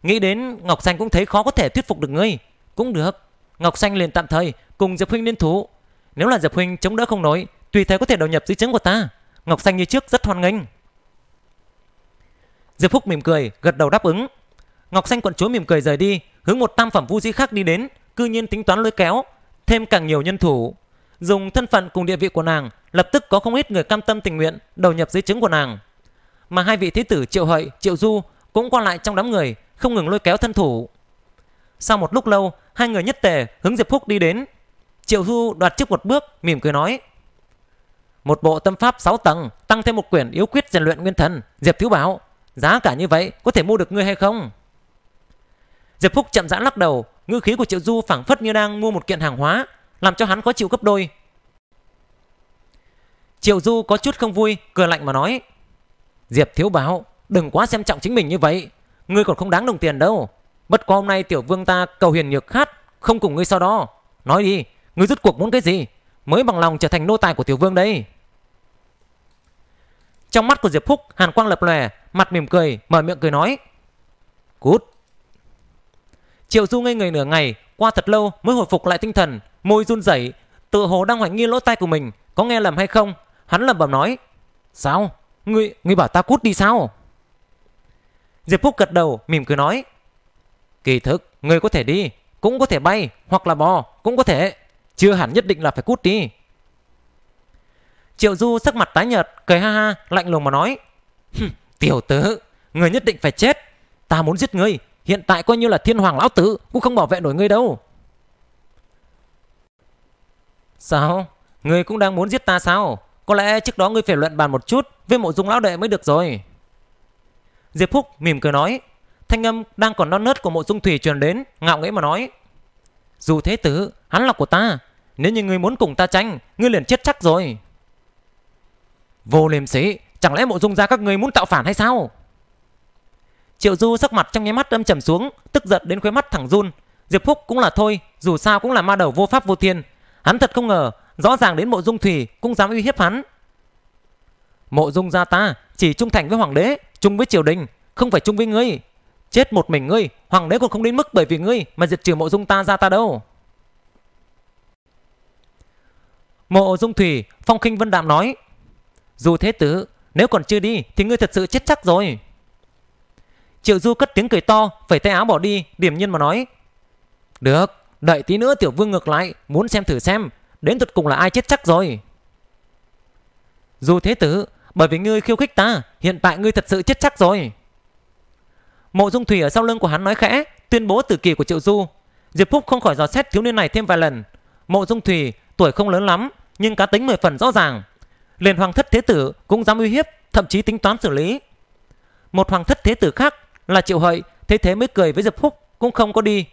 Nghĩ đến Ngọc Xanh cũng thấy khó có thể thuyết phục được ngươi. Cũng được. Ngọc Xanh liền tạm thời cùng Diệp Huynh liên thủ. Nếu là Diệp Huynh chống đỡ không nổi, tùy thế có thể đầu nhập dưới chứng của ta. Ngọc Xanh như trước rất hoan nghênh. Diệp Phúc mỉm cười, gật đầu đáp ứng. Ngọc Xanh quận chúa mỉm cười rời đi, hướng một tam phẩm vũ sĩ khác đi đến, cư nhiên tính toán lôi kéo, thêm càng nhiều nhân thủ. Dùng thân phận cùng địa vị của nàng, lập tức có không ít người cam tâm tình nguyện đầu nhập dưới chứng của nàng. Mà hai vị thế tử Triệu Hợi, Triệu Du cũng qua lại trong đám người, không ngừng lôi kéo thân thủ. Sau một lúc lâu, hai người nhất tề hướng Diệp Phúc đi đến. Triệu Du đoạt trước một bước, mỉm cười nói. Một bộ tâm pháp 6 tầng, tăng thêm một quyển yếu quyết rèn luyện nguyên thần, Diệp Thiếu Bảo. Giá cả như vậy có thể mua được ngươi hay không? Diệp Phúc chậm rãi lắc đầu, ngư khí của Triệu Du phảng phất như đang mua một kiện hàng hóa, làm cho hắn khó chịu gấp đôi. Triệu Du có chút không vui, cười lạnh mà nói. Diệp Thiếu báo, đừng quá xem trọng chính mình như vậy. Ngươi còn không đáng đồng tiền đâu Bất quá hôm nay tiểu vương ta cầu hiền nhược khát Không cùng ngươi sau đó Nói đi Ngươi rút cuộc muốn cái gì Mới bằng lòng trở thành nô tài của tiểu vương đấy Trong mắt của Diệp Phúc Hàn quang lập lòe Mặt mỉm cười Mở miệng cười nói Cút Triệu Du ngây người nửa ngày Qua thật lâu mới hồi phục lại tinh thần Môi run rẩy Tự hồ đang hoài nghi lỗ tai của mình Có nghe lầm hay không Hắn lẩm bẩm nói Sao Ngươi, ngươi bảo ta cút đi sao Diệp Phúc gật đầu, mỉm cười nói. Kỳ thực, người có thể đi, cũng có thể bay, hoặc là bò, cũng có thể. Chưa hẳn nhất định là phải cút đi. Triệu Du sắc mặt tái nhợt, cười ha ha, lạnh lùng mà nói. Tiểu tử, người nhất định phải chết. Ta muốn giết ngươi, hiện tại coi như là thiên hoàng lão tử cũng không bảo vệ nổi ngươi đâu. Sao? Ngươi cũng đang muốn giết ta sao? Có lẽ trước đó ngươi phải luận bàn một chút với mộ dung lão đệ mới được rồi. Diệp Phúc mỉm cười nói. Thanh âm đang còn non nớt của mộ dung thủy truyền đến, ngạo nghễ mà nói. Dù thế tử, hắn là của ta. Nếu như ngươi muốn cùng ta tranh, ngươi liền chết chắc rồi. Vô liêm sĩ, chẳng lẽ mộ dung ra các ngươi muốn tạo phản hay sao? Triệu Du sắc mặt trong nháy mắt âm trầm xuống, tức giận đến khóe mắt thẳng run. Diệp Phúc cũng là thôi, dù sao cũng là ma đầu vô pháp vô thiên. Hắn thật không ngờ, rõ ràng đến mộ dung thủy cũng dám uy hiếp hắn. Mộ dung gia ta chỉ trung thành với hoàng đế, chung với triều đình không phải chung với ngươi chết một mình ngươi hoàng đế còn không đến mức bởi vì ngươi mà diệt trừ mộ dung ta ra ta đâu mộ dung thủy phong khinh vân đạm nói dù thế tử nếu còn chưa đi thì ngươi thật sự chết chắc rồi triệu du cất tiếng cười to phải tay áo bỏ đi điểm nhiên mà nói được đợi tí nữa tiểu vương ngược lại muốn xem thử xem đến thật cùng là ai chết chắc rồi dù thế tử bởi vì ngươi khiêu khích ta Hiện tại ngươi thật sự chết chắc rồi Mộ dung thủy ở sau lưng của hắn nói khẽ Tuyên bố tử kỳ của triệu du Diệp Phúc không khỏi dò xét thiếu niên này thêm vài lần Mộ dung thủy tuổi không lớn lắm Nhưng cá tính mười phần rõ ràng Liền hoàng thất thế tử cũng dám uy hiếp Thậm chí tính toán xử lý Một hoàng thất thế tử khác là triệu hợi Thế thế mới cười với Diệp Phúc cũng không có đi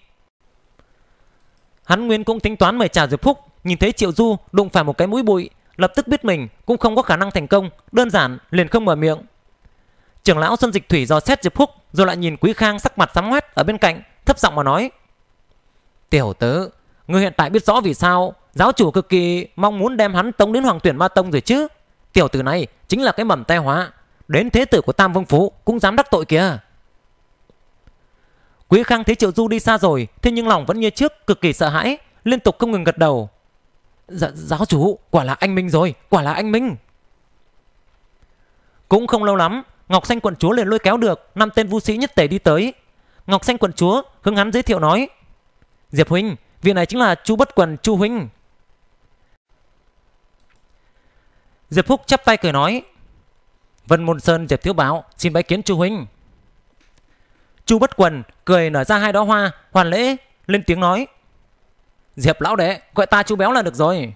Hắn nguyên cũng tính toán mời chào Diệp Phúc Nhìn thấy triệu du đụng phải một cái mũi bụi lập tức biết mình cũng không có khả năng thành công, đơn giản liền không mở miệng. Trưởng lão Xuân Dịch Thủy dò xét Diệp Phúc rồi lại nhìn Quý Khang sắc mặt sám ngoét ở bên cạnh, thấp giọng mà nói: "Tiểu tử, ngươi hiện tại biết rõ vì sao giáo chủ cực kỳ mong muốn đem hắn tống đến Hoàng Tuyển Ma Tông rồi chứ? Tiểu tử này chính là cái mầm tai hóa, đến thế tử của Tam Vương Phú cũng dám đắc tội kìa." Quý Khang thấy Triệu Du đi xa rồi, thế nhưng lòng vẫn như trước cực kỳ sợ hãi, liên tục không ngừng gật đầu. Dạ, giáo chủ, quả là anh Minh rồi, quả là anh Minh. Cũng không lâu lắm, Ngọc Xanh quận chúa liền lôi kéo được năm tên vũ sĩ nhất tể đi tới. Ngọc Xanh quận chúa hướng hắn giới thiệu nói: "Diệp huynh, vị này chính là Chu Bất Quần Chu huynh." Diệp Phúc chắp tay cười nói: "Vân Môn Sơn Diệp thiếu báo, xin bái kiến Chu huynh." Chu Bất Quần cười nở ra hai đóa hoa, hoàn lễ lên tiếng nói: Diệp lão đệ, gọi ta chú béo là được rồi.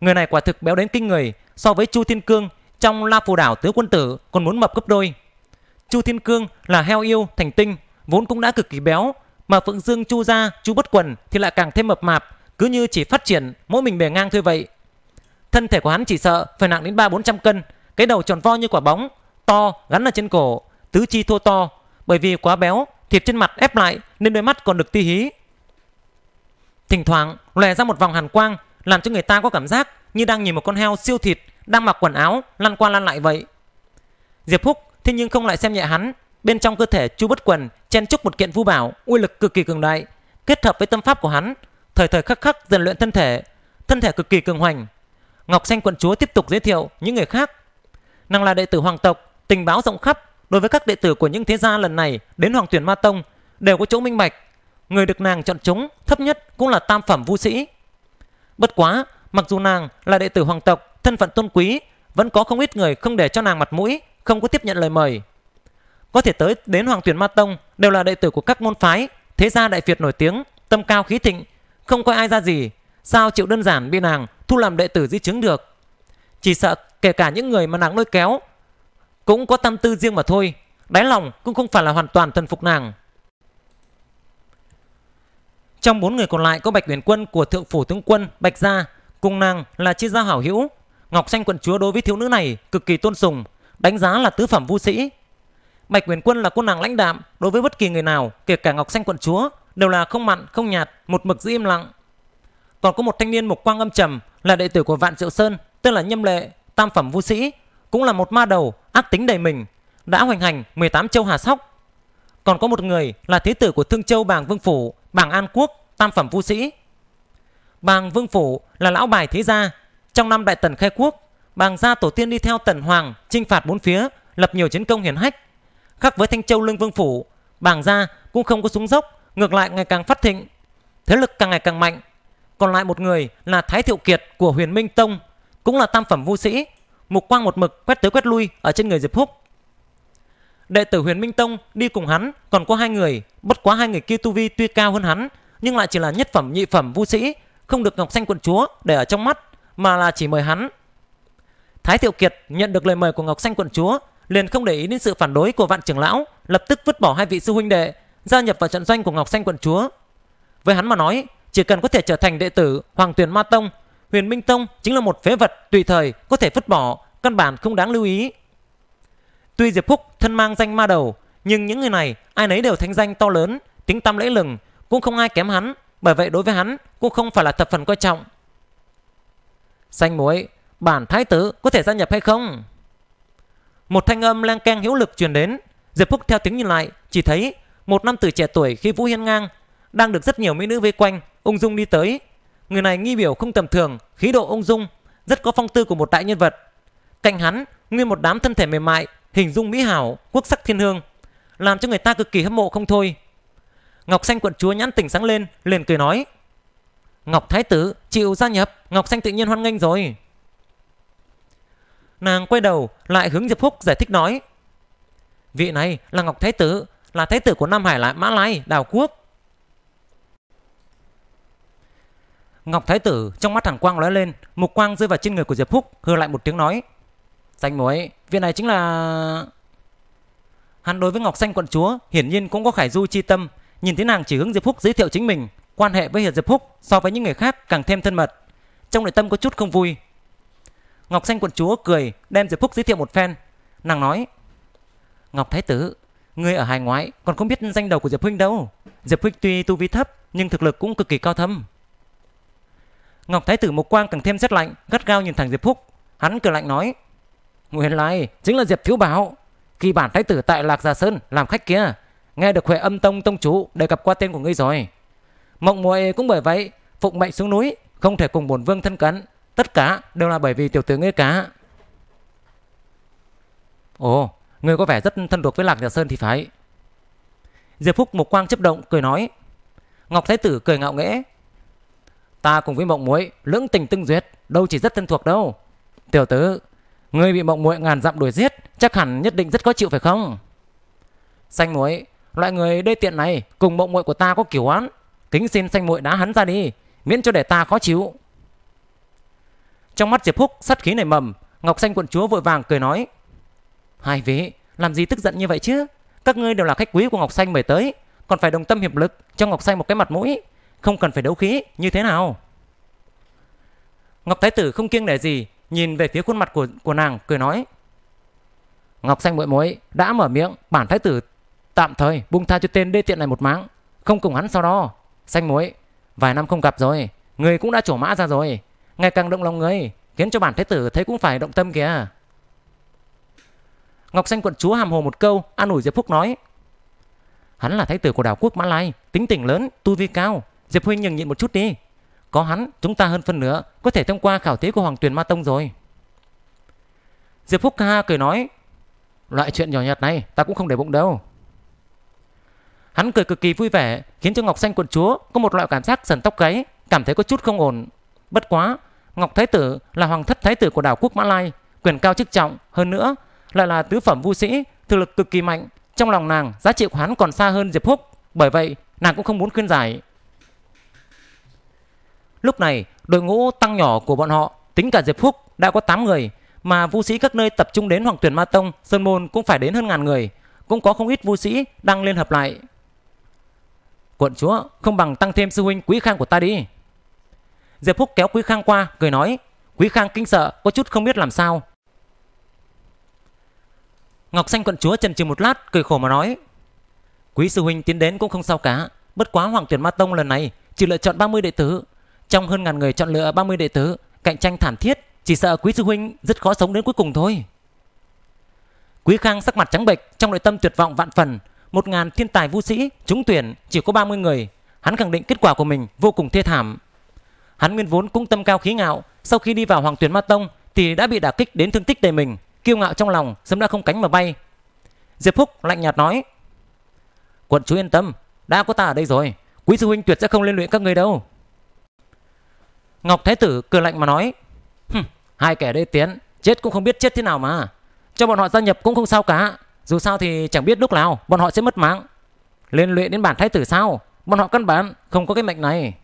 Người này quả thực béo đến kinh người, so với Chu Thiên Cương trong La Phù Đảo Tứ Quân Tử còn muốn mập gấp đôi. Chu Thiên Cương là heo yêu, thành tinh, vốn cũng đã cực kỳ béo, mà Phượng Dương Chu ra, Chu Bất Quần thì lại càng thêm mập mạp, cứ như chỉ phát triển mỗi mình bề ngang thôi vậy. Thân thể của hắn chỉ sợ phải nặng đến 3-400 cân, cái đầu tròn vo như quả bóng, to, gắn ở trên cổ, tứ chi thô to, bởi vì quá béo, thịt trên mặt ép lại nên đôi mắt còn được ti hí. Thỉnh thoảng lòe ra một vòng hàn quang làm cho người ta có cảm giác như đang nhìn một con heo siêu thịt đang mặc quần áo lăn qua lăn lại vậy. Diệp Húc thế nhưng không lại xem nhẹ hắn, bên trong cơ thể Chu Bất Quần chen chúc một kiện vu bảo uy lực cực kỳ cường đại, kết hợp với tâm pháp của hắn, thời thời khắc khắc dần luyện thân thể, thân thể cực kỳ cường hoành. Ngọc Xanh quận chúa tiếp tục giới thiệu những người khác. Nàng là đệ tử hoàng tộc, tình báo rộng khắp, đối với các đệ tử của những thế gia lần này đến Hoàng Tuyển Ma Tông đều có chỗ minh bạch, người được nàng chọn chúng thấp nhất cũng là tam phẩm vũ sĩ. Bất quá, mặc dù nàng là đệ tử hoàng tộc, thân phận tôn quý, vẫn có không ít người không để cho nàng mặt mũi, không có tiếp nhận lời mời. Có thể tới đến Hoàng Tuyển Ma Tông đều là đệ tử của các môn phái, thế gia Đại Việt nổi tiếng, tâm cao khí thịnh, không coi ai ra gì, sao chịu đơn giản bị nàng thu làm đệ tử di chứng được. Chỉ sợ kể cả những người mà nàng lôi kéo cũng có tâm tư riêng mà thôi, đáy lòng cũng không phải là hoàn toàn thần phục nàng. Trong bốn người còn lại có Bạch Uyển Quân của thượng phủ tướng quân Bạch Gia, cùng nàng là chi gia hảo hữu. Ngọc Xanh quận chúa đối với thiếu nữ này cực kỳ tôn sùng, đánh giá là tứ phẩm vũ sĩ. Bạch Uyển Quân là cô nàng lãnh đạm, đối với bất kỳ người nào, kể cả Ngọc Xanh quận chúa, đều là không mặn, không nhạt, một mực giữ im lặng. Còn có một thanh niên mục quang âm trầm là đệ tử của Vạn Diệu Sơn, tên là Nhâm Lệ, tam phẩm vũ sĩ, cũng là một ma đầu, ác tính đầy mình, đã hoành hành 18 châu Hà Sóc. Còn có một người là thế tử của Thương Châu Bàng Vương Phủ, bảng An Quốc, tam phẩm vũ sĩ. Bàng Vương Phủ là lão bài thế gia. Trong năm Đại Tần khai quốc, bàng gia tổ tiên đi theo Tần Hoàng, chinh phạt bốn phía, lập nhiều chiến công hiển hách. Khác với Thanh Châu Lương Vương Phủ, bàng gia cũng không có súng dốc, ngược lại ngày càng phát thịnh. Thế lực càng ngày càng mạnh. Còn lại một người là Thái Thiệu Kiệt của huyền Minh Tông, cũng là tam phẩm vũ sĩ. Mục quang một mực quét tới quét lui ở trên người Diệp Húc. Đệ tử Huyền Minh Tông đi cùng hắn còn có hai người, bất quá hai người kia tu vi tuy cao hơn hắn, nhưng lại chỉ là nhất phẩm nhị phẩm vu sĩ, không được Ngọc Xanh quận chúa để ở trong mắt, mà là chỉ mời hắn. Thái Thiệu Kiệt nhận được lời mời của Ngọc Xanh quận chúa, liền không để ý đến sự phản đối của Vạn trưởng lão, lập tức vứt bỏ hai vị sư huynh đệ, gia nhập vào trận doanh của Ngọc Xanh quận chúa. Với hắn mà nói, chỉ cần có thể trở thành đệ tử Hoàng Tuyền Ma Tông, Huyền Minh Tông chính là một phế vật tùy thời có thể vứt bỏ, căn bản không đáng lưu ý. Tuy Diệp Phúc thân mang danh ma đầu, nhưng những người này ai nấy đều thanh danh to lớn, tiếng tăm lẫy lừng, cũng không ai kém hắn, bởi vậy đối với hắn cũng không phải là thập phần quan trọng. Xanh muối, bản thái tử có thể gia nhập hay không? Một thanh âm lang keng hữu lực truyền đến, Diệp Phúc theo tiếng nhìn lại, chỉ thấy một nam tử trẻ tuổi khi vũ hiên ngang, đang được rất nhiều mỹ nữ vây quanh, ung dung đi tới. Người này nghi biểu không tầm thường, khí độ ung dung, rất có phong tư của một đại nhân vật. Cạnh hắn, nguyên một đám thân thể mềm mại, hình dung mỹ hảo, quốc sắc thiên hương, làm cho người ta cực kỳ hâm mộ không thôi. Ngọc Xanh quận chúa nhãn tỉnh sáng lên, liền cười nói. Ngọc Thái Tử chịu gia nhập, Ngọc Xanh tự nhiên hoan nghênh rồi. Nàng quay đầu lại hướng Diệp Húc giải thích nói. Vị này là Ngọc Thái Tử, là Thái Tử của Nam Hải lại Mã Lai, Đào Quốc. Ngọc Thái Tử trong mắt hàn quang lóe lên, mục quang rơi vào trên người của Diệp Húc, hừ lại một tiếng nói. Danh mối viên này chính là... Hắn đối với Ngọc Xanh quận chúa, hiển nhiên cũng có khải du chi tâm. Nhìn thấy nàng chỉ hướng Diệp Phúc giới thiệu chính mình, quan hệ với Hiền Diệp Phúc so với những người khác càng thêm thân mật. Trong nội tâm có chút không vui. Ngọc Xanh quận chúa cười, đem Diệp Phúc giới thiệu một phen. Nàng nói, Ngọc Thái Tử, ngươi ở hải ngoại còn không biết danh đầu của Diệp Huynh đâu. Diệp Huynh tuy tu vi thấp, nhưng thực lực cũng cực kỳ cao thâm. Ngọc Thái Tử Mộc Quang càng thêm rét lạnh, gắt gao nhìn thẳng Diệp Phúc. Hắn cười lạnh nói, Nguyên lai chính là Diệp Thiếu Bảo Khi bản thái tử tại Lạc Già Sơn làm khách kia Nghe được Huệ âm tông tông chủ đề cập qua tên của ngươi rồi Mộng muội cũng bởi vậy Phụng mệnh xuống núi Không thể cùng bổn vương thân cận Tất cả đều là bởi vì tiểu tử ngươi cá Ồ Ngươi có vẻ rất thân thuộc với Lạc Già Sơn thì phải Diệp Phúc một quang chấp động cười nói Ngọc Thái Tử cười ngạo nghễ Ta cùng với mộng muội lưỡng tình tưng duyệt Đâu chỉ rất thân thuộc đâu Tiểu tử Ngươi bị mộng muội ngàn dặm đuổi giết, chắc hẳn nhất định rất khó chịu phải không? Xanh muội, loại người đê tiện này cùng mộng muội của ta có kiểu án, kính xin xanh muội đá hắn ra đi, miễn cho để ta khó chịu. Trong mắt Diệp Húc sát khí nảy mầm, Ngọc Xanh quận chúa vội vàng cười nói: "Hai vị, làm gì tức giận như vậy chứ? Các ngươi đều là khách quý của Ngọc Xanh mời tới, còn phải đồng tâm hiệp lực cho Ngọc Xanh một cái mặt mũi, không cần phải đấu khí như thế nào?" Ngọc Thái tử không kiêng nể gì, nhìn về phía khuôn mặt của của nàng cười nói Ngọc Xanh muội muội đã mở miệng bản thái tử tạm thời buông tha cho tên đê tiện này một máng không cùng hắn sau đó Xanh muội vài năm không gặp rồi người cũng đã trổ mã ra rồi ngày càng động lòng người khiến cho bản thái tử thấy cũng phải động tâm kìa Ngọc Xanh quận chúa hàm hồ một câu an ủi Diệp Phúc nói Hắn là thái tử của đảo quốc Mã Lai Tính tình lớn, tu vi cao Diệp Huynh nhường nhịn một chút đi có hắn, chúng ta hơn phân nữa có thể thông qua khảo thí của Hoàng Tuyền Ma Tông rồi. Diệp Phúc Ca cười nói, loại chuyện nhỏ nhặt này ta cũng không để bụng đâu. Hắn cười cực kỳ vui vẻ, khiến cho Ngọc Xanh quận chúa có một loại cảm giác sần tóc gáy, cảm thấy có chút không ổn. Bất quá, Ngọc Thái Tử là hoàng thất thái tử của đảo quốc Mã Lai, quyền cao chức trọng, hơn nữa lại là tứ phẩm vu sĩ, thực lực cực kỳ mạnh. Trong lòng nàng, giá trị của hắn còn xa hơn Diệp Phúc, bởi vậy nàng cũng không muốn khuyên giải. Lúc này, đội ngũ tăng nhỏ của bọn họ, tính cả Diệp Phúc đã có 8 người, mà vu sĩ các nơi tập trung đến Hoàng Tuyển Ma Tông, Sơn Môn cũng phải đến hơn ngàn người, cũng có không ít vu sĩ đang liên hợp lại. Quận chúa, không bằng tăng thêm sư huynh Quý Khang của ta đi. Diệp Phúc kéo Quý Khang qua, cười nói, Quý Khang kinh sợ, có chút không biết làm sao. Ngọc Xanh quận chúa chần chừ một lát, cười khổ mà nói, Quý sư huynh tiến đến cũng không sao cả, bất quá Hoàng Tuyển Ma Tông lần này chỉ lựa chọn 30 đệ tử, trong hơn ngàn người chọn lựa 30 đệ tử, cạnh tranh thảm thiết, chỉ sợ quý sư huynh rất khó sống đến cuối cùng thôi. Quý Khang sắc mặt trắng bệch, trong nội tâm tuyệt vọng vạn phần, một ngàn thiên tài vũ sĩ trúng tuyển chỉ có 30 người, hắn khẳng định kết quả của mình vô cùng thê thảm. Hắn nguyên vốn cũng tâm cao khí ngạo, sau khi đi vào Hoàng Tuyển Ma Tông thì đã bị đả kích đến thương tích đầy mình, kiêu ngạo trong lòng sớm đã không cánh mà bay. Diệp Phúc lạnh nhạt nói: "Quận chủ yên tâm, đã có ta ở đây rồi, quý sư huynh tuyệt sẽ không lên luyện các người đâu." Ngọc Thái Tử cười lạnh mà nói Hừ, Hai kẻ đây tiến Chết cũng không biết chết thế nào mà Cho bọn họ gia nhập cũng không sao cả Dù sao thì chẳng biết lúc nào bọn họ sẽ mất mạng Liên luyện đến bản Thái Tử sao Bọn họ căn bản không có cái mệnh này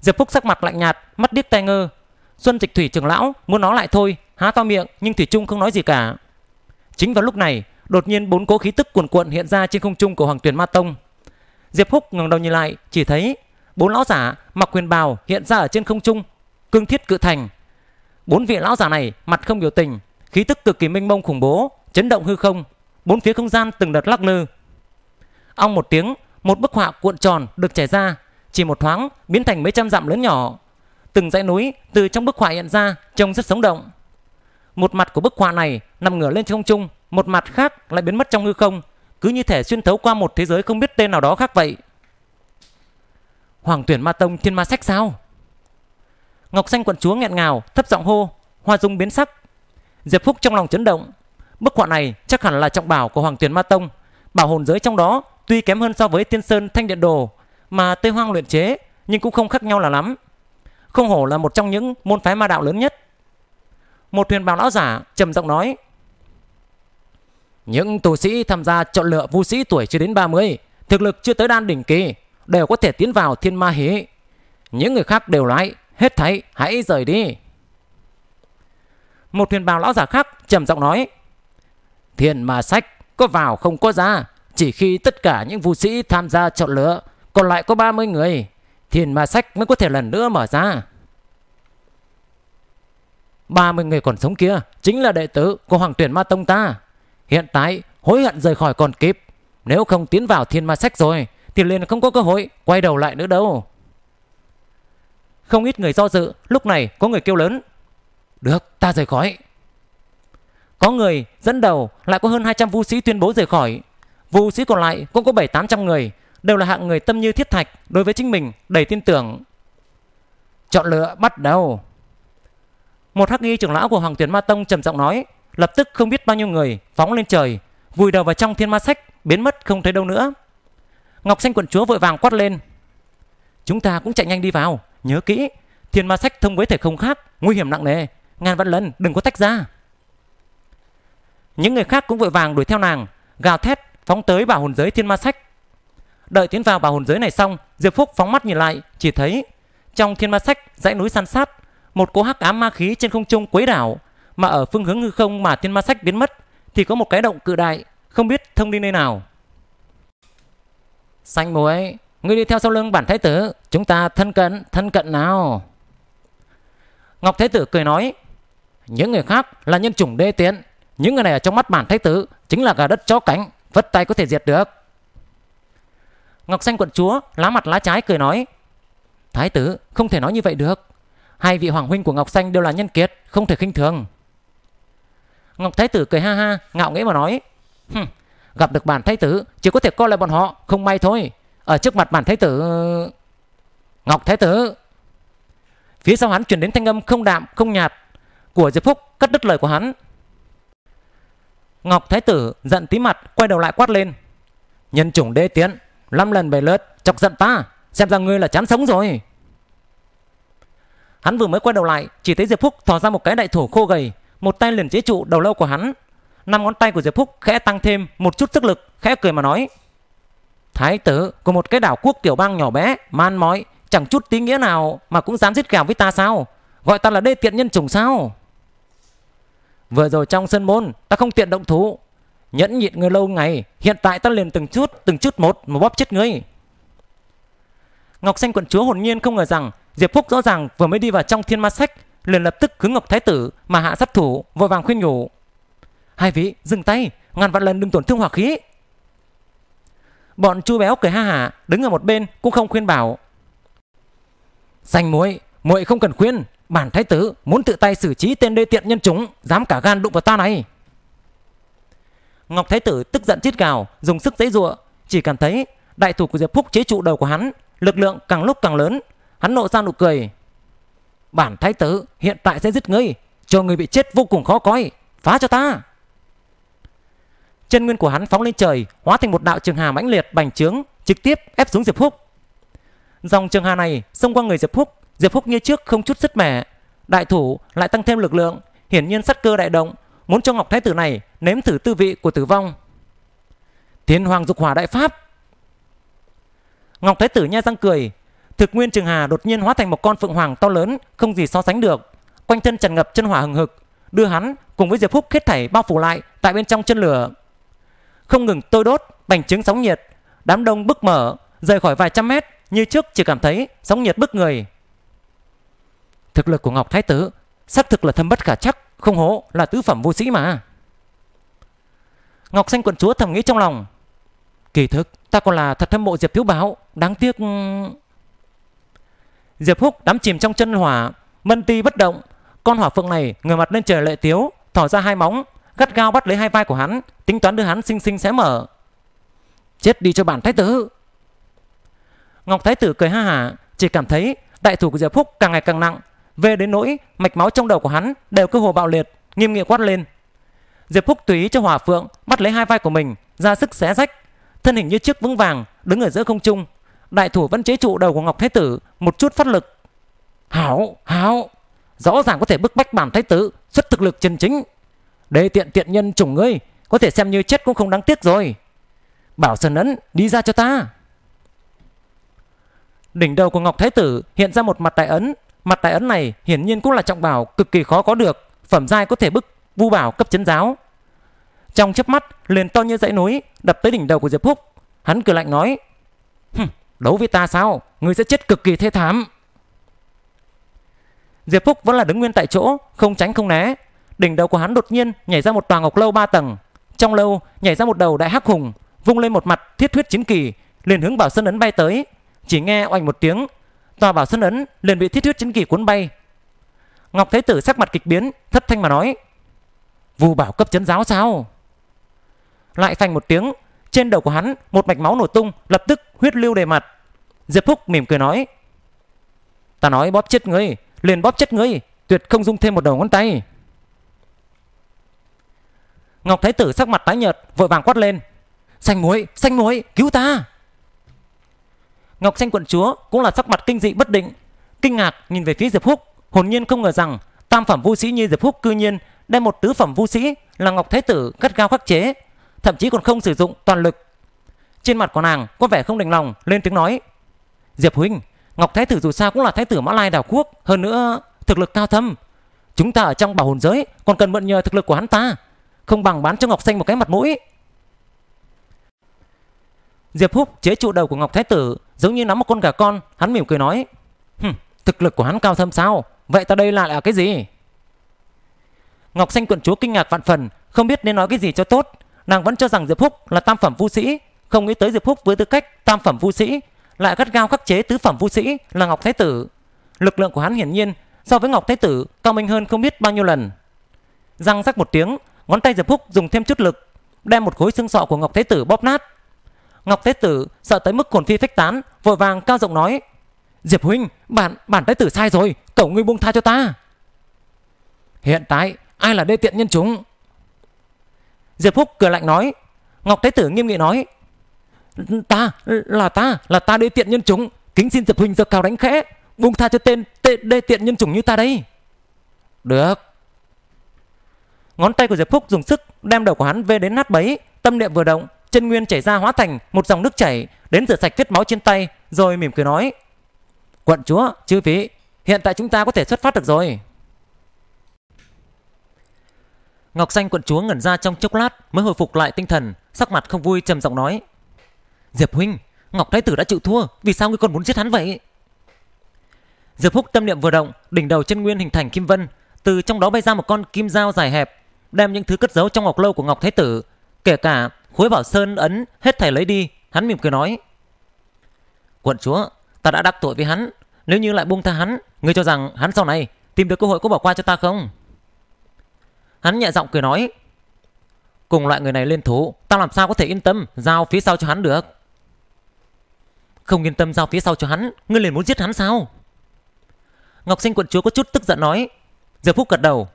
Diệp Phúc sắc mặt lạnh nhạt Mắt điếc tai ngơ Xuân Dịch Thủy trưởng lão muốn nói lại thôi Há to miệng nhưng Thủy Trung không nói gì cả Chính vào lúc này Đột nhiên bốn cố khí tức cuồn cuộn hiện ra trên không trung của Hoàng Tuyền Ma Tông Diệp Húc ngẩng đầu nhìn lại, chỉ thấy Bốn lão giả mặc quyền bào hiện ra ở trên không trung, cương thiết cự thành. Bốn vị lão giả này mặt không biểu tình, khí tức cực kỳ mênh mông khủng bố, chấn động hư không, bốn phía không gian từng đợt lắc lư. Ong một tiếng, một bức họa cuộn tròn được trải ra, chỉ một thoáng biến thành mấy trăm dặm lớn nhỏ. Từng dãy núi từ trong bức họa hiện ra trông rất sống động. Một mặt của bức họa này nằm ngửa lên trên không trung, một mặt khác lại biến mất trong hư không, cứ như thể xuyên thấu qua một thế giới không biết tên nào đó khác vậy. Hoàng tuyển ma tông thiên ma sách sao Ngọc xanh quận chúa nghẹn ngào Thấp giọng hô Hoa dung biến sắc Diệp Phúc trong lòng chấn động Bức họa này chắc hẳn là trọng bảo của Hoàng tuyển ma tông Bảo hồn giới trong đó Tuy kém hơn so với tiên sơn thanh điện đồ Mà tây hoang luyện chế Nhưng cũng không khác nhau là lắm Không hổ là một trong những môn phái ma đạo lớn nhất Một thuyền bào lão giả trầm giọng nói những tù sĩ tham gia chọn lựa vu sĩ tuổi chưa đến 30, thực lực chưa tới đan đỉnh kỳ, đều có thể tiến vào thiên ma hế. Những người khác đều nói, hết thấy, hãy rời đi. Một thuyền bào lão giả khác trầm giọng nói, thiên ma sách có vào không có ra, chỉ khi tất cả những vũ sĩ tham gia chọn lựa, còn lại có 30 người, thiên ma sách mới có thể lần nữa mở ra. 30 người còn sống kia chính là đệ tử của Hoàng Tuyển Ma Tông ta. Hiện tại hối hận rời khỏi còn kịp, nếu không tiến vào thiên ma sách rồi thì liền không có cơ hội quay đầu lại nữa đâu. Không ít người do dự, lúc này có người kêu lớn. Được, ta rời khỏi. Có người dẫn đầu lại có hơn 200 vũ sĩ tuyên bố rời khỏi. Vũ sĩ còn lại cũng có 7-800 người, đều là hạng người tâm như thiết thạch đối với chính mình, đầy tin tưởng. Chọn lựa bắt đầu. Một hắc y trưởng lão của Hoàng Tuyển Ma Tông trầm giọng nói, lập tức không biết bao nhiêu người phóng lên trời, vùi đầu vào trong thiên ma sách, biến mất không thấy đâu nữa. Ngọc Xanh quận chúa vội vàng quát lên. Chúng ta cũng chạy nhanh đi vào, nhớ kỹ, thiên ma sách thông với thể không khác, nguy hiểm nặng nề, ngàn vạn lần đừng có tách ra. Những người khác cũng vội vàng đuổi theo nàng, gào thét phóng tới bảo hồn giới thiên ma sách. Đợi tiến vào bảo hồn giới này xong, Diệp Phúc phóng mắt nhìn lại, chỉ thấy trong thiên ma sách dãy núi san sát, một cỗ hắc ám ma khí trên không trung quấy đảo, mà ở phương hướng hư không mà thiên ma sách biến mất thì có một cái động cự đại, không biết thông đi nơi nào. Xanh muối, ngươi đi theo sau lưng bản thái tử, chúng ta thân cận, thân cận nào. Ngọc thái tử cười nói, những người khác là nhân chủng đê tiện, những người này ở trong mắt bản thái tử chính là gà đất chó cánh, vất tay có thể diệt được. Ngọc xanh quận chúa lá mặt lá trái cười nói, thái tử không thể nói như vậy được. Hai vị hoàng huynh của Ngọc Xanh đều là nhân kiệt, không thể khinh thường. Ngọc Thái tử cười ha ha, ngạo nghễ mà nói. Hừm, Gặp được bản thái tử Chỉ có thể coi lại bọn họ Không may thôi Ở trước mặt bản thái tử Ngọc thái tử Phía sau hắn chuyển đến thanh âm không đạm không nhạt Của Diệp Phúc cắt đứt lời của hắn Ngọc thái tử giận tí mặt Quay đầu lại quát lên Nhân chủng đê tiến năm lần bảy lượt Chọc giận ta Xem ra ngươi là chán sống rồi Hắn vừa mới quay đầu lại Chỉ thấy Diệp Phúc thò ra một cái đại thủ khô gầy Một tay liền chế trụ đầu lâu của hắn năm ngón tay của Diệp Phúc khẽ tăng thêm một chút sức lực, khẽ cười mà nói. Thái tử của một cái đảo quốc tiểu bang nhỏ bé, man mỏi, chẳng chút tí nghĩa nào mà cũng dám giết gào với ta sao? Gọi ta là đê tiện nhân chủng sao? Vừa rồi trong sân môn, ta không tiện động thủ. Nhẫn nhịn người lâu ngày, hiện tại ta liền từng chút, từng chút một mà bóp chết ngươi. Ngọc Xanh quận chúa hồn nhiên không ngờ rằng Diệp Phúc rõ ràng vừa mới đi vào trong thiên ma sách, liền lập tức cứng ngọc thái tử mà hạ sát thủ, vội vàng khuyên nhủ. Hai vị dừng tay Ngàn vạn lần đừng tổn thương hỏa khí Bọn chu béo cười ha hả Đứng ở một bên cũng không khuyên bảo Xanh muội muội không cần khuyên Bản thái tử muốn tự tay xử trí tên đê tiện nhân chúng Dám cả gan đụng vào ta này Ngọc thái tử tức giận chít gào Dùng sức giấy ruộng Chỉ cảm thấy đại thủ của Diệp Phúc chế trụ đầu của hắn Lực lượng càng lúc càng lớn Hắn nộ ra nụ cười Bản thái tử hiện tại sẽ giết ngươi Cho người bị chết vô cùng khó coi Phá cho ta chân nguyên của hắn phóng lên trời, hóa thành một đạo trường hà mãnh liệt bành trướng, trực tiếp ép xuống Diệp Phúc. Dòng trường hà này xông qua người Diệp Phúc, Diệp Phúc như trước không chút sức mẻ, đại thủ lại tăng thêm lực lượng, hiển nhiên sắt cơ đại động, muốn cho Ngọc Thái tử này nếm thử tư vị của tử vong. Thiên Hoàng Dục Hỏa Đại Pháp. Ngọc Thái tử nhai răng cười, thực nguyên trường hà đột nhiên hóa thành một con phượng hoàng to lớn, không gì so sánh được, quanh thân tràn ngập chân hỏa hừng hực, đưa hắn cùng với Diệp Phúc kết thảy bao phủ lại tại bên trong chân lửa không ngừng tôi đốt bành trướng sóng nhiệt đám đông bức mở rời khỏi vài trăm mét như trước chỉ cảm thấy sóng nhiệt bức người thực lực của ngọc thái tử xác thực là thâm bất khả chắc không hố là tứ phẩm vô sĩ mà ngọc xanh quận chúa thầm nghĩ trong lòng kỳ thực ta còn là thật thâm mộ diệp thiếu báo đáng tiếc diệp húc đắm chìm trong chân hỏa mân ti bất động con hỏa phượng này người mặt lên trời lệ tiếu thỏ ra hai móng gắt gao bắt lấy hai vai của hắn, tính toán đưa hắn xinh xinh xé mở. Chết đi cho bản thái tử. Ngọc thái tử cười ha hả, chỉ cảm thấy đại thủ của Diệp Phúc càng ngày càng nặng, về đến nỗi mạch máu trong đầu của hắn đều cơ hồ bạo liệt, nghiêm nghị quát lên. Diệp Phúc túy cho hòa Phượng bắt lấy hai vai của mình, ra sức xé rách, thân hình như chiếc vững vàng đứng ở giữa không trung, đại thủ vẫn chế trụ đầu của Ngọc thái tử một chút phát lực. Hảo, hảo, rõ ràng có thể bức bách bản thái tử xuất thực lực chân chính. Đê tiện tiện nhân chủng ngươi Có thể xem như chết cũng không đáng tiếc rồi Bảo Sơn Ấn đi ra cho ta Đỉnh đầu của Ngọc Thái Tử hiện ra một mặt tài ấn Mặt tài ấn này hiển nhiên cũng là trọng bảo cực kỳ khó có được Phẩm giai có thể bức vu bảo cấp chấn giáo Trong chớp mắt liền to như dãy núi Đập tới đỉnh đầu của Diệp Húc Hắn cười lạnh nói Đấu với ta sao Ngươi sẽ chết cực kỳ thê thảm Diệp Phúc vẫn là đứng nguyên tại chỗ Không tránh không né đỉnh đầu của hắn đột nhiên nhảy ra một tòa ngọc lâu ba tầng trong lâu nhảy ra một đầu đại hắc hùng vung lên một mặt thiết thuyết chiến kỳ liền hướng bảo sơn ấn bay tới chỉ nghe oanh một tiếng tòa bảo sơn ấn liền bị thiết thuyết chiến kỳ cuốn bay ngọc thái tử sắc mặt kịch biến thất thanh mà nói vu bảo cấp chấn giáo sao lại phanh một tiếng trên đầu của hắn một mạch máu nổ tung lập tức huyết lưu đầy mặt diệp phúc mỉm cười nói ta nói bóp chết ngươi liền bóp chết ngươi tuyệt không dung thêm một đầu ngón tay Ngọc Thái Tử sắc mặt tái nhợt vội vàng quát lên Xanh muối, xanh muối, cứu ta Ngọc Xanh quận chúa cũng là sắc mặt kinh dị bất định Kinh ngạc nhìn về phía Diệp Húc Hồn nhiên không ngờ rằng tam phẩm vũ sĩ như Diệp Húc cư nhiên đem một tứ phẩm vũ sĩ là Ngọc Thái Tử gắt gao khắc chế Thậm chí còn không sử dụng toàn lực Trên mặt của nàng có vẻ không đành lòng lên tiếng nói Diệp Huynh, Ngọc Thái Tử dù sao cũng là Thái Tử Mã Lai đảo quốc Hơn nữa thực lực cao thâm Chúng ta ở trong bảo hồn giới còn cần mượn nhờ thực lực của hắn ta không bằng bán cho Ngọc Xanh một cái mặt mũi. Diệp Húc chế trụ đầu của Ngọc Thái Tử giống như nắm một con gà con, hắn mỉm cười nói. Hừm, thực lực của hắn cao thâm sao? Vậy ta đây lại là cái gì? Ngọc Xanh quận chúa kinh ngạc vạn phần, không biết nên nói cái gì cho tốt. Nàng vẫn cho rằng Diệp Húc là tam phẩm vu sĩ, không nghĩ tới Diệp Húc với tư cách tam phẩm vu sĩ, lại gắt gao khắc chế tứ phẩm vu sĩ là Ngọc Thái Tử. Lực lượng của hắn hiển nhiên so với Ngọc Thái Tử cao minh hơn không biết bao nhiêu lần. Răng rắc một tiếng, Ngón tay Diệp Phúc dùng thêm chút lực, đem một khối xương sọ của Ngọc Thế Tử bóp nát. Ngọc Thế Tử sợ tới mức hồn phi phách tán, vội vàng cao giọng nói: "Diệp huynh, bản bản Thế Tử sai rồi, cậu ngươi buông tha cho ta." Hiện tại ai là đê tiện nhân chúng? Diệp Phúc cười lạnh nói, Ngọc Thế Tử nghiêm nghị nói, ta là ta là ta đê tiện nhân chúng, kính xin Diệp huynh giơ cao đánh khẽ, buông tha cho tên tê, đê tiện nhân chúng như ta đây. Được. Ngón tay của Diệp Phúc dùng sức đem đầu của hắn vê đến nát bấy, tâm niệm vừa động, chân nguyên chảy ra hóa thành một dòng nước chảy đến rửa sạch vết máu trên tay, rồi mỉm cười nói: "Quận chúa, chư vị, hiện tại chúng ta có thể xuất phát được rồi." Ngọc Xanh quận chúa ngẩn ra trong chốc lát mới hồi phục lại tinh thần, sắc mặt không vui trầm giọng nói: "Diệp huynh, Ngọc Thái tử đã chịu thua, vì sao ngươi còn muốn giết hắn vậy?" Diệp Phúc tâm niệm vừa động, đỉnh đầu chân nguyên hình thành kim vân, từ trong đó bay ra một con kim dao dài hẹp, đem những thứ cất giấu trong ngọc lâu của Ngọc Thái Tử, kể cả khối bảo sơn ấn hết thảy lấy đi, hắn mỉm cười nói. Quận chúa, ta đã đắc tội với hắn, nếu như lại buông tha hắn, ngươi cho rằng hắn sau này tìm được cơ hội có bỏ qua cho ta không? Hắn nhẹ giọng cười nói, cùng loại người này lên thủ, ta làm sao có thể yên tâm giao phía sau cho hắn được? Không yên tâm giao phía sau cho hắn, ngươi liền muốn giết hắn sao? Ngọc Sinh quận chúa có chút tức giận nói, giờ Phúc gật đầu,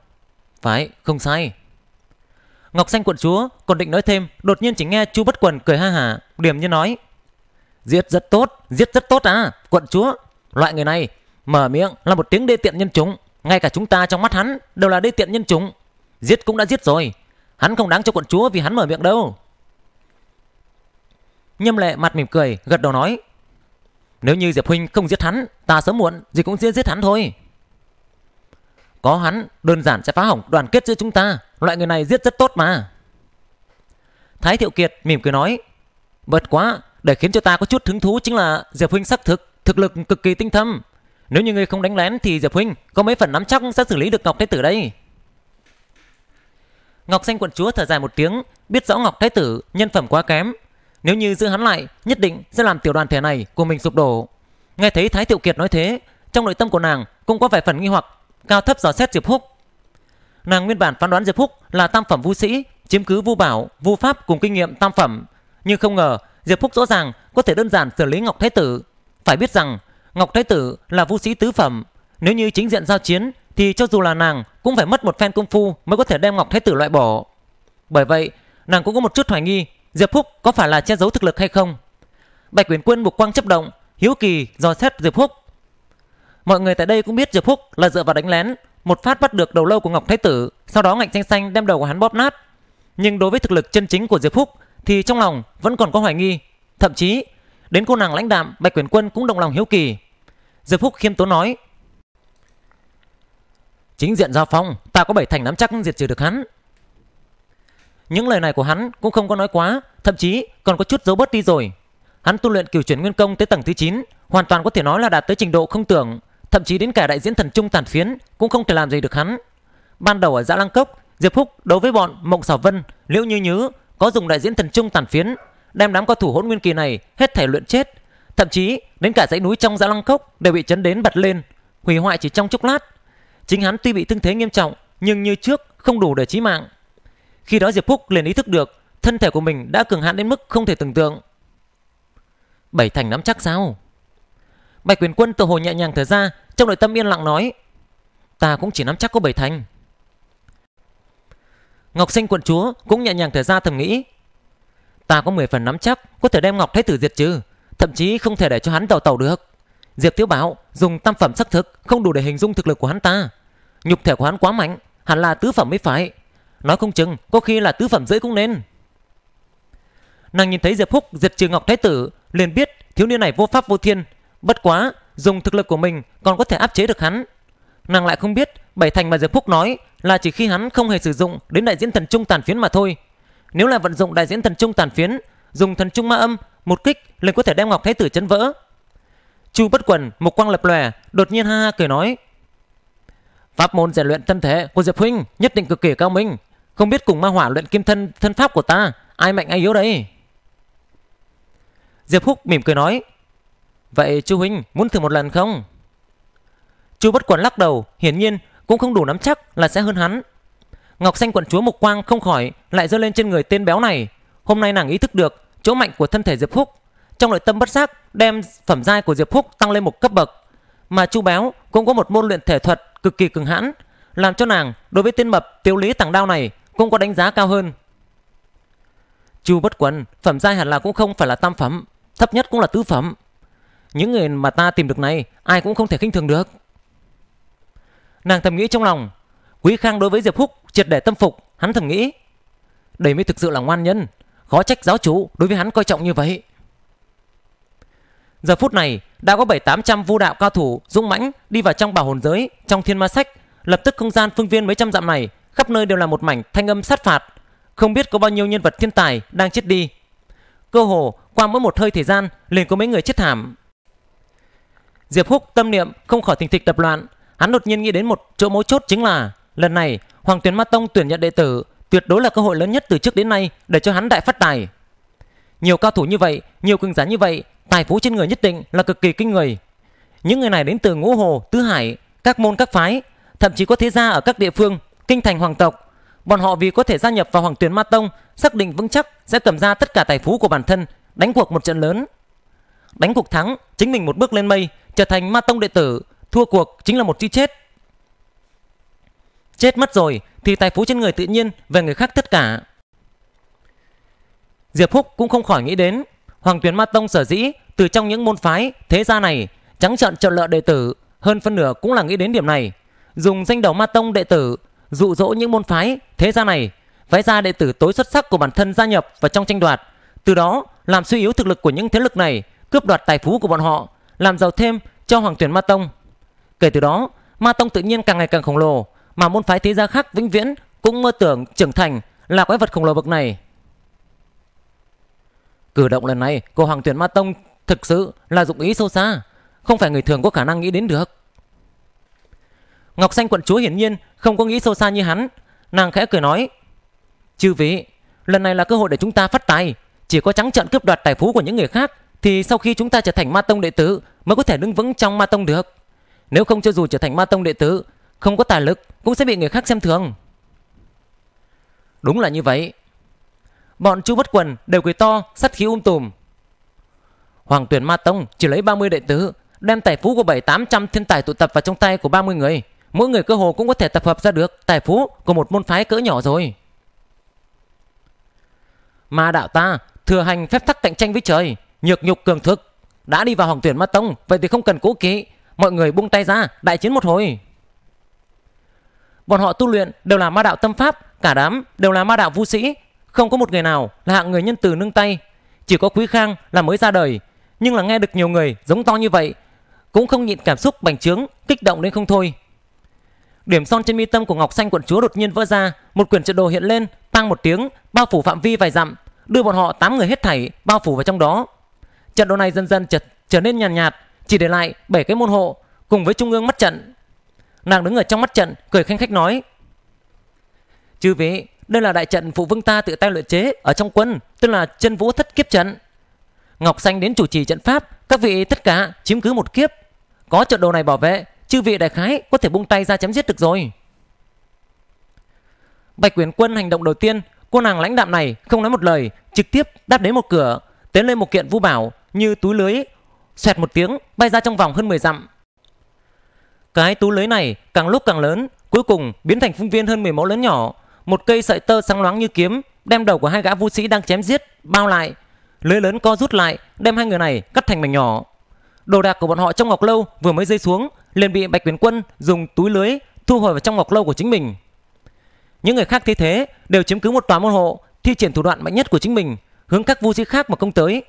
phải, không sai. Ngọc Xanh quận chúa còn định nói thêm, đột nhiên chỉ nghe Chu Bất Quần cười ha hả, điểm như nói: "Giết rất tốt, giết rất tốt à, quận chúa, loại người này mở miệng là một tiếng đê tiện nhân chúng, ngay cả chúng ta trong mắt hắn đều là đê tiện nhân chúng. Giết cũng đã giết rồi, hắn không đáng cho quận chúa vì hắn mở miệng đâu." Nhâm Lệ mặt mỉm cười, gật đầu nói: "Nếu như Diệp huynh không giết hắn, ta sớm muộn gì cũng sẽ giết hắn thôi." Có hắn đơn giản sẽ phá hỏng đoàn kết giữa chúng ta Loại người này giết rất tốt mà Thái Thiệu Kiệt mỉm cười nói Bật quá Để khiến cho ta có chút hứng thú chính là Diệp Huynh xác thực Thực lực cực kỳ tinh thâm Nếu như người không đánh lén thì Diệp Huynh Có mấy phần nắm chắc sẽ xử lý được Ngọc Thái Tử đây Ngọc Xanh quận chúa thở dài một tiếng Biết rõ Ngọc Thái Tử nhân phẩm quá kém Nếu như giữ hắn lại Nhất định sẽ làm tiểu đoàn thể này của mình sụp đổ Nghe thấy Thái Thiệu Kiệt nói thế Trong nội tâm của nàng cũng có vài phần nghi hoặc cao thấp dò xét Diệp Húc. Nàng nguyên bản phán đoán Diệp Húc là tam phẩm vũ sĩ, chiếm cứ vu bảo, vu pháp cùng kinh nghiệm tam phẩm, nhưng không ngờ Diệp Húc rõ ràng có thể đơn giản xử lý Ngọc Thái tử. Phải biết rằng Ngọc Thái tử là vũ sĩ tứ phẩm, nếu như chính diện giao chiến thì cho dù là nàng cũng phải mất một phen công phu mới có thể đem Ngọc Thái tử loại bỏ. Bởi vậy, nàng cũng có một chút hoài nghi Diệp Húc có phải là che giấu thực lực hay không. Bạch Quyền Quân mục quang chấp động, hiếu kỳ dò xét Diệp Húc. Mọi người tại đây cũng biết Diệp Phúc là dựa vào đánh lén, một phát bắt được đầu lâu của Ngọc Thái Tử, sau đó Ngạnh Xanh Xanh đem đầu của hắn bóp nát. Nhưng đối với thực lực chân chính của Diệp Phúc thì trong lòng vẫn còn có hoài nghi, thậm chí đến cô nàng lãnh đạm Bạch Quyền Quân cũng động lòng hiếu kỳ. Diệp Phúc khiêm tốn nói: "Chính diện giao phong, ta có bảy thành nắm chắc diệt trừ được hắn." Những lời này của hắn cũng không có nói quá, thậm chí còn có chút dấu bớt đi rồi. Hắn tu luyện cửu chuyển nguyên công tới tầng thứ 9, hoàn toàn có thể nói là đạt tới trình độ không tưởng, Thậm chí đến cả đại diễn thần trung tàn phiến cũng không thể làm gì được hắn. Ban đầu ở Dã Lăng Cốc, Diệp Húc đối với bọn Mộng Sở Vân, Liễu Như Nhứ có dùng đại diễn thần trung tàn phiến đem đám cao thủ hỗn nguyên kỳ này hết thể luyện chết. Thậm chí đến cả dãy núi trong Dã Lăng Cốc đều bị chấn đến bật lên, hủy hoại chỉ trong chốc lát. Chính hắn tuy bị thương thế nghiêm trọng nhưng như trước không đủ để chí mạng. Khi đó Diệp Húc liền ý thức được thân thể của mình đã cường hãn đến mức không thể tưởng tượng. Bảy thành nắm chắc sao? Bạch Quyền Quân từ hồ nhẹ nhàng thở ra, trong nội tâm yên lặng nói: "Ta cũng chỉ nắm chắc có bảy thành." Ngọc Sinh quận chúa cũng nhẹ nhàng thở ra thầm nghĩ: "Ta có 10 phần nắm chắc có thể đem Ngọc Thái tử diệt trừ, thậm chí không thể để cho hắn đầu tàu được." Diệp Thiếu Bảo dùng tam phẩm sắc thực không đủ để hình dung thực lực của hắn ta. Nhục thể của hắn quá mạnh, hẳn là tứ phẩm mới phải. Nói không chừng có khi là tứ phẩm rưỡi cũng nên. Nàng nhìn thấy Diệp Húc diệt trừ Ngọc Thái tử, liền biết thiếu niên này vô pháp vô thiên, Bất quá, dùng thực lực của mình còn có thể áp chế được hắn. Nàng lại không biết bảy thành mà Diệp Phúc nói là chỉ khi hắn không hề sử dụng đến đại diễn thần trung tàn phiến mà thôi. Nếu là vận dụng đại diễn thần trung tàn phiến, dùng thần trung ma âm một kích liền có thể đem ngọc thái tử chấn vỡ. Chu bất quần một quang lập lòe, đột nhiên ha ha cười nói: "Pháp môn rèn luyện thân thể của Diệp huynh nhất định cực kỳ cao minh, không biết cùng ma hỏa luyện kim thân thân pháp của ta, ai mạnh ai yếu đấy?" Diệp Húc mỉm cười nói: Vậy chú Huynh muốn thử một lần không? Chú bất quần lắc đầu, hiển nhiên cũng không đủ nắm chắc là sẽ hơn hắn. Ngọc Xanh quận chúa Mục Quang không khỏi lại rơi lên trên người tên béo này. Hôm nay nàng ý thức được chỗ mạnh của thân thể Diệp Phúc. Trong nội tâm bất giác đem phẩm giai của Diệp Phúc tăng lên một cấp bậc. Mà chú béo cũng có một môn luyện thể thuật cực kỳ cường hãn. Làm cho nàng đối với tên mập tiêu lý tàng đao này cũng có đánh giá cao hơn. chú bất quần, phẩm giai hẳn là cũng không phải là tam phẩm, thấp nhất cũng là tứ phẩm. Những người mà ta tìm được này Ai cũng không thể khinh thường được Nàng thầm nghĩ trong lòng Quý Khang đối với Diệp Húc triệt để tâm phục Hắn thầm nghĩ Đây mới thực sự là ngoan nhân Khó trách giáo chủ đối với hắn coi trọng như vậy Giờ phút này đã có 7-800 vu đạo cao thủ dũng mãnh đi vào trong bảo hồn giới Trong thiên ma sách Lập tức không gian phương viên mấy trăm dặm này Khắp nơi đều là một mảnh thanh âm sát phạt Không biết có bao nhiêu nhân vật thiên tài đang chết đi Cơ hồ qua mỗi một hơi thời gian liền có mấy người chết thảm Diệp Húc tâm niệm không khỏi thình thịch tập loạn, hắn đột nhiên nghĩ đến một chỗ mấu chốt chính là lần này Hoàng Tuyền Ma Tông tuyển nhận đệ tử tuyệt đối là cơ hội lớn nhất từ trước đến nay để cho hắn đại phát tài. Nhiều cao thủ như vậy, nhiều cường giả như vậy, tài phú trên người nhất định là cực kỳ kinh người. Những người này đến từ ngũ hồ, tứ hải, các môn các phái, thậm chí có thế gia ở các địa phương, kinh thành hoàng tộc. Bọn họ vì có thể gia nhập vào Hoàng Tuyền Ma Tông, xác định vững chắc sẽ cầm ra tất cả tài phú của bản thân, đánh cuộc một trận lớn. Đánh cuộc thắng, chính mình một bước lên mây, trở thành ma tông đệ tử thua cuộc chính là một chữ chết chết mất rồi thì tài phú trên người tự nhiên về người khác tất cả diệp húc cũng không khỏi nghĩ đến hoàng tuyền ma tông sở dĩ từ trong những môn phái thế gia này trắng trợn trợ lợ đệ tử hơn phân nửa cũng là nghĩ đến điểm này dùng danh đầu ma tông đệ tử dụ dỗ những môn phái thế gia này vẽ ra đệ tử tối xuất sắc của bản thân gia nhập vào trong tranh đoạt từ đó làm suy yếu thực lực của những thế lực này cướp đoạt tài phú của bọn họ làm giàu thêm cho hoàng tuyển Ma Tông. Kể từ đó, Ma Tông tự nhiên càng ngày càng khổng lồ, mà môn phái thế gia khác vĩnh viễn cũng mơ tưởng trưởng thành là quái vật khổng lồ bậc này. Cử động lần này của hoàng tuyển Ma Tông thực sự là dụng ý sâu xa, không phải người thường có khả năng nghĩ đến được. Ngọc Xanh quận chúa hiển nhiên không có nghĩ sâu xa như hắn, nàng khẽ cười nói: "Chư vị, lần này là cơ hội để chúng ta phát tài, chỉ có trắng trợn cướp đoạt tài phú của những người khác thì sau khi chúng ta trở thành ma tông đệ tử mới có thể đứng vững trong ma tông được. Nếu không cho dù trở thành ma tông đệ tử, không có tài lực cũng sẽ bị người khác xem thường. Đúng là như vậy. Bọn Chu Bất Quần đều cười to, sắt khí um tùm. Hoàng tuyển ma tông chỉ lấy 30 đệ tử, đem tài phú của 7-800 thiên tài tụ tập vào trong tay của 30 người. Mỗi người cơ hồ cũng có thể tập hợp ra được tài phú của một môn phái cỡ nhỏ rồi. Ma đạo ta thừa hành phép tắc cạnh tranh với trời, nhược nhục cường thực đã đi vào hoàng tuyển ma tông vậy thì không cần cố kỵ mọi người buông tay ra đại chiến một hồi bọn họ tu luyện đều là ma đạo tâm pháp cả đám đều là ma đạo vũ sĩ không có một người nào là hạng người nhân từ nâng tay chỉ có quý khang là mới ra đời nhưng là nghe được nhiều người giống to như vậy cũng không nhịn cảm xúc bành trướng kích động đến không thôi điểm son trên mi tâm của ngọc xanh quận chúa đột nhiên vỡ ra một quyển trận đồ hiện lên tăng một tiếng bao phủ phạm vi vài dặm đưa bọn họ tám người hết thảy bao phủ vào trong đó trận đấu này dần dần trở, trở nên nhàn nhạt, nhạt, chỉ để lại 7 cái môn hộ cùng với trung ương mắt trận. Nàng đứng ở trong mắt trận cười khanh khách nói: "Chư vị, đây là đại trận phụ vương ta tự tay luyện chế ở trong quân, tức là chân vũ thất kiếp trận. Ngọc Xanh đến chủ trì trận pháp, các vị tất cả chiếm cứ một kiếp. Có trận đồ này bảo vệ, chư vị đại khái có thể buông tay ra chém giết được rồi." Bạch Quyền Quân hành động đầu tiên, cô nàng lãnh đạm này không nói một lời, trực tiếp đáp đến một cửa, tiến lên một kiện vũ bảo, như túi lưới xoẹt một tiếng bay ra trong vòng hơn 10 dặm. Cái túi lưới này càng lúc càng lớn, cuối cùng biến thành phương viên hơn 10 mẫu lớn nhỏ, một cây sợi tơ sáng loáng như kiếm đem đầu của hai gã vũ sĩ đang chém giết bao lại, lưới lớn co rút lại, đem hai người này cắt thành mảnh nhỏ. Đồ đạc của bọn họ trong ngọc lâu vừa mới rơi xuống, liền bị Bạch Quyền Quân dùng túi lưới thu hồi vào trong ngọc lâu của chính mình. Những người khác thấy thế đều chiếm cứ một tòa môn hộ, thi triển thủ đoạn mạnh nhất của chính mình, hướng các vũ sĩ khác mà công tới.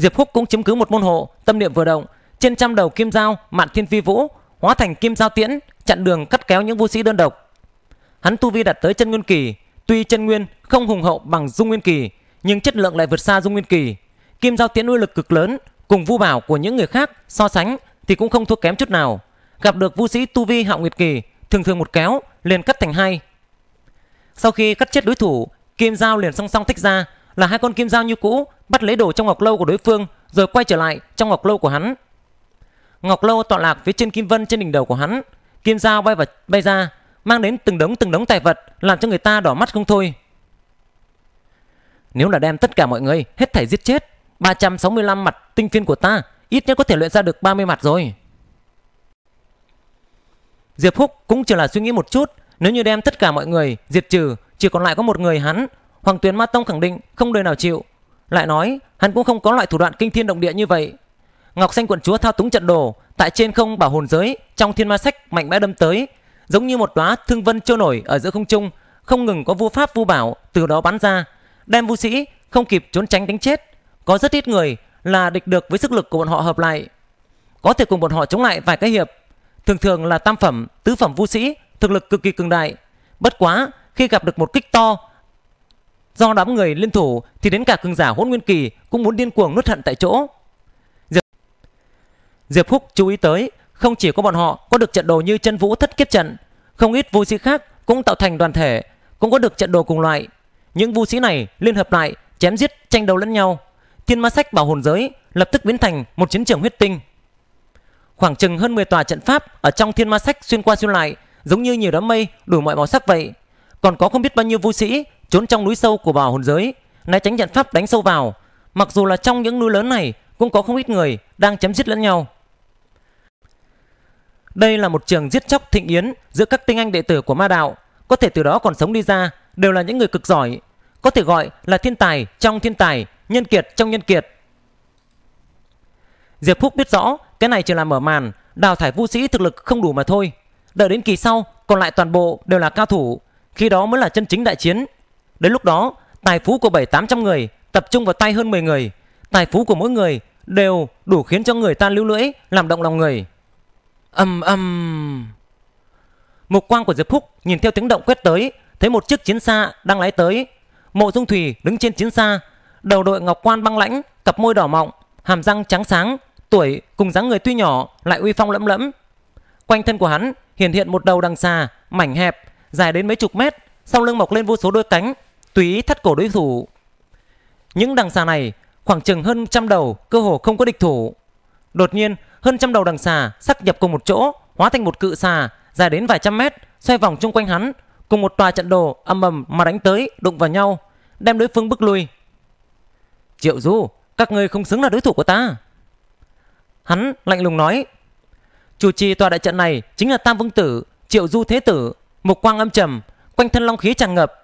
Diệp Húc cũng chiếm cứ một môn hộ, tâm niệm vừa động, trên trăm đầu kim dao mạn thiên phi vũ hóa thành kim dao tiễn, chặn đường cắt kéo những vũ sĩ đơn độc. Hắn tu vi đạt tới chân nguyên kỳ, tuy chân nguyên không hùng hậu bằng dung nguyên kỳ, nhưng chất lượng lại vượt xa dung nguyên kỳ. Kim dao tiễn uy lực cực lớn, cùng vu bảo của những người khác so sánh thì cũng không thua kém chút nào. Gặp được vũ sĩ tu vi hạo nguyệt kỳ, thường thường một kéo liền cắt thành hai. Sau khi cắt chết đối thủ, kim dao liền song song tách ra, là hai con kim dao như cũ bắt lấy đồ trong ngọc lâu của đối phương rồi quay trở lại trong ngọc lâu của hắn. Ngọc lâu tọa lạc phía trên kim vân trên đỉnh đầu của hắn, kim dao bay vào bay ra, mang đến từng đống từng đống tài vật làm cho người ta đỏ mắt không thôi. Nếu là đem tất cả mọi người hết thảy giết chết, 365 mặt tinh phiên của ta ít nhất có thể luyện ra được 30 mặt rồi. Diệp Húc cũng chỉ là suy nghĩ một chút, nếu như đem tất cả mọi người diệt trừ, chỉ còn lại có một người hắn Hoàng Tuyến Ma Tông khẳng định không đời nào chịu. Lại nói, hắn cũng không có loại thủ đoạn kinh thiên động địa như vậy. Ngọc Xanh quận chúa thao túng trận đồ, tại trên không bảo hồn giới, trong thiên ma sách mạnh mẽ đâm tới, giống như một đóa thương vân trôi nổi ở giữa không trung, không ngừng có vu pháp vu bảo từ đó bắn ra, đem vu sĩ không kịp trốn tránh đánh chết. Có rất ít người là địch được với sức lực của bọn họ hợp lại. Có thể cùng bọn họ chống lại vài cái hiệp, thường thường là tam phẩm, tứ phẩm vu sĩ, thực lực cực kỳ cường đại. Bất quá, khi gặp được một kích to Do đám người liên thủ thì đến cả cường giả hỗn nguyên kỳ cũng muốn điên cuồng nuốt hận tại chỗ. Diệp, Diệp Húc chú ý tới, không chỉ có bọn họ có được trận đồ như chân vũ thất kiếp trận, không ít vũ sĩ khác cũng tạo thành đoàn thể, cũng có được trận đồ cùng loại. Những vũ sĩ này liên hợp lại, chém giết, tranh đấu lẫn nhau. Thiên ma sách bảo hồn giới lập tức biến thành một chiến trường huyết tinh. Khoảng chừng hơn 10 tòa trận pháp ở trong thiên ma sách xuyên qua xuyên lại, giống như nhiều đám mây đủ mọi màu sắc vậy. Còn có không biết bao nhiêu vũ sĩ trốn trong núi sâu của bảo hồn giới né tránh trận pháp đánh sâu vào mặc dù là trong những núi lớn này cũng có không ít người đang chém giết lẫn nhau đây là một trường giết chóc thịnh yến giữa các tinh anh đệ tử của ma đạo có thể từ đó còn sống đi ra đều là những người cực giỏi có thể gọi là thiên tài trong thiên tài nhân kiệt trong nhân kiệt diệp phúc biết rõ cái này chỉ là mở màn đào thải vũ sĩ thực lực không đủ mà thôi đợi đến kỳ sau còn lại toàn bộ đều là cao thủ khi đó mới là chân chính đại chiến Đến lúc đó, tài phú của 7-800 người tập trung vào tay hơn 10 người. Tài phú của mỗi người đều đủ khiến cho người ta lưu lưỡi, làm động lòng người. Âm âm... Mục quang của Diệp Phúc nhìn theo tiếng động quét tới, thấy một chiếc chiến xa đang lái tới. Mộ Dung Thủy đứng trên chiến xa, đầu đội ngọc quan băng lãnh, cặp môi đỏ mọng, hàm răng trắng sáng, tuổi cùng dáng người tuy nhỏ lại uy phong lẫm lẫm. Quanh thân của hắn hiện hiện một đầu đằng xà, mảnh hẹp, dài đến mấy chục mét, sau lưng mọc lên vô số đôi cánh, túy thắt cổ đối thủ. Những đằng xà này khoảng chừng hơn trăm đầu cơ hồ không có địch thủ. Đột nhiên, hơn trăm đầu đằng xà sắc nhập cùng một chỗ, hóa thành một cự xà dài đến vài trăm mét, xoay vòng chung quanh hắn, cùng một tòa trận đồ âm ầm mà đánh tới, đụng vào nhau, đem đối phương bức lui. Triệu Du, các ngươi không xứng là đối thủ của ta. Hắn lạnh lùng nói, chủ trì tòa đại trận này chính là Tam Vương Tử, Triệu Du Thế Tử, một quang âm trầm, quanh thân long khí tràn ngập,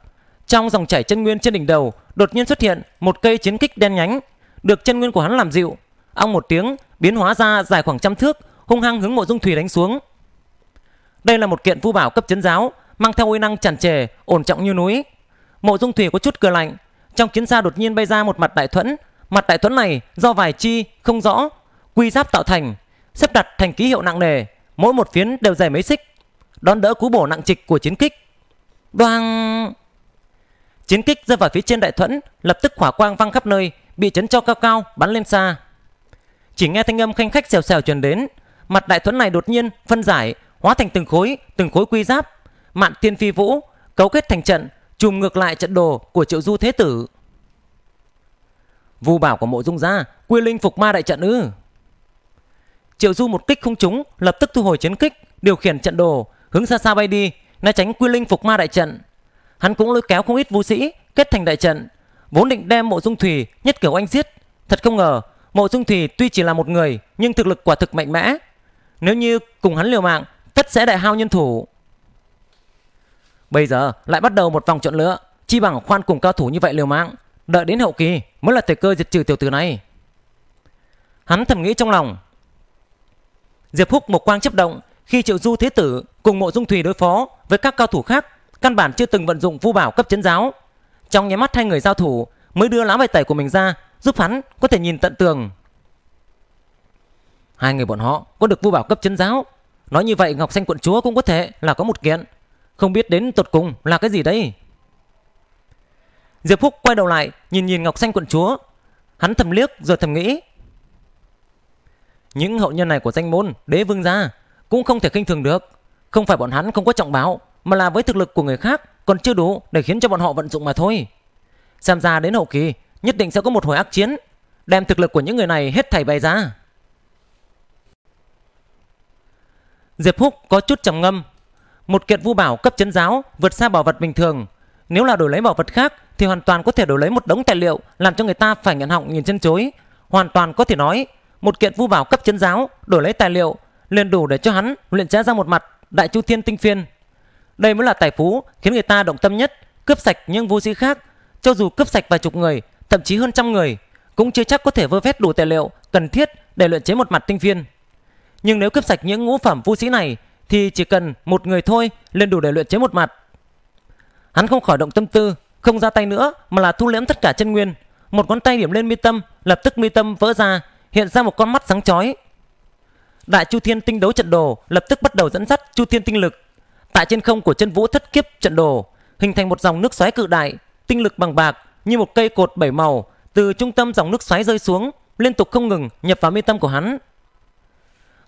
trong dòng chảy chân nguyên trên đỉnh đầu, đột nhiên xuất hiện một cây chiến kích đen nhánh, được chân nguyên của hắn làm dịu, ông một tiếng, biến hóa ra dài khoảng trăm thước, hung hăng hướng Mộ Dung Thủy đánh xuống. Đây là một kiện vu bảo cấp chấn giáo, mang theo uy năng tràn trề, ổn trọng như núi. Mộ Dung Thủy có chút cười lạnh, trong chiến xa đột nhiên bay ra một mặt đại thuẫn, mặt đại thuẫn này do vài chi không rõ quy giáp tạo thành, xếp đặt thành ký hiệu nặng nề, mỗi một phiến đều dày mấy xích, đón đỡ cú bổ nặng trịch của chiến kích. Đoang Chiến kích rơi vào phía trên đại thuẫn, lập tức hỏa quang văng khắp nơi, bị chấn cho cao cao bắn lên xa. Chỉ nghe thanh âm khanh khách xèo xèo truyền đến, mặt đại thuẫn này đột nhiên phân giải, hóa thành từng khối, từng khối quy giáp, mạn thiên phi vũ, cấu kết thành trận, chùm ngược lại trận đồ của Triệu Du Thế tử. Vu bảo của Mộ Dung gia, quy linh phục ma đại trận ư? Triệu Du một kích không trúng, lập tức thu hồi chiến kích, điều khiển trận đồ, hướng xa xa bay đi, né tránh quy linh phục ma đại trận hắn cũng lôi kéo không ít vũ sĩ kết thành đại trận vốn định đem mộ dung thủy nhất kiểu anh giết thật không ngờ mộ dung thủy tuy chỉ là một người nhưng thực lực quả thực mạnh mẽ nếu như cùng hắn liều mạng tất sẽ đại hao nhân thủ bây giờ lại bắt đầu một vòng chọn lựa chi bằng khoan cùng cao thủ như vậy liều mạng đợi đến hậu kỳ mới là thời cơ diệt trừ tiểu tử này hắn thầm nghĩ trong lòng diệp húc một quang chấp động khi triệu du thế tử cùng mộ dung thủy đối phó với các cao thủ khác căn bản chưa từng vận dụng vu bảo cấp chấn giáo trong nháy mắt hai người giao thủ mới đưa lá bài tẩy của mình ra giúp hắn có thể nhìn tận tường hai người bọn họ có được vu bảo cấp chấn giáo nói như vậy ngọc xanh quận chúa cũng có thể là có một kiện không biết đến tột cùng là cái gì đấy diệp phúc quay đầu lại nhìn nhìn ngọc xanh quận chúa hắn thầm liếc rồi thầm nghĩ những hậu nhân này của danh môn đế vương gia cũng không thể khinh thường được không phải bọn hắn không có trọng báo mà là với thực lực của người khác còn chưa đủ để khiến cho bọn họ vận dụng mà thôi. Xem ra đến hậu kỳ nhất định sẽ có một hồi ác chiến, đem thực lực của những người này hết thảy bày ra. Diệp Húc có chút trầm ngâm. Một kiện vu bảo cấp chấn giáo vượt xa bảo vật bình thường. Nếu là đổi lấy bảo vật khác thì hoàn toàn có thể đổi lấy một đống tài liệu làm cho người ta phải nhận họng nhìn chân chối. Hoàn toàn có thể nói một kiện vu bảo cấp chấn giáo đổi lấy tài liệu liền đủ để cho hắn luyện chế ra một mặt đại chu thiên tinh phiên đây mới là tài phú khiến người ta động tâm nhất, cướp sạch những vô sĩ khác, cho dù cướp sạch vài chục người, thậm chí hơn trăm người, cũng chưa chắc có thể vơ vét đủ tài liệu cần thiết để luyện chế một mặt tinh viên. Nhưng nếu cướp sạch những ngũ phẩm vô sĩ này thì chỉ cần một người thôi lên đủ để luyện chế một mặt. Hắn không khỏi động tâm tư, không ra tay nữa mà là thu liễm tất cả chân nguyên, một ngón tay điểm lên mi tâm, lập tức mi tâm vỡ ra, hiện ra một con mắt sáng chói. Đại Chu Thiên Tinh đấu trận đồ lập tức bắt đầu dẫn dắt Chu Thiên Tinh lực tại trên không của chân vũ thất kiếp trận đồ hình thành một dòng nước xoáy cự đại tinh lực bằng bạc như một cây cột bảy màu từ trung tâm dòng nước xoáy rơi xuống liên tục không ngừng nhập vào mi tâm của hắn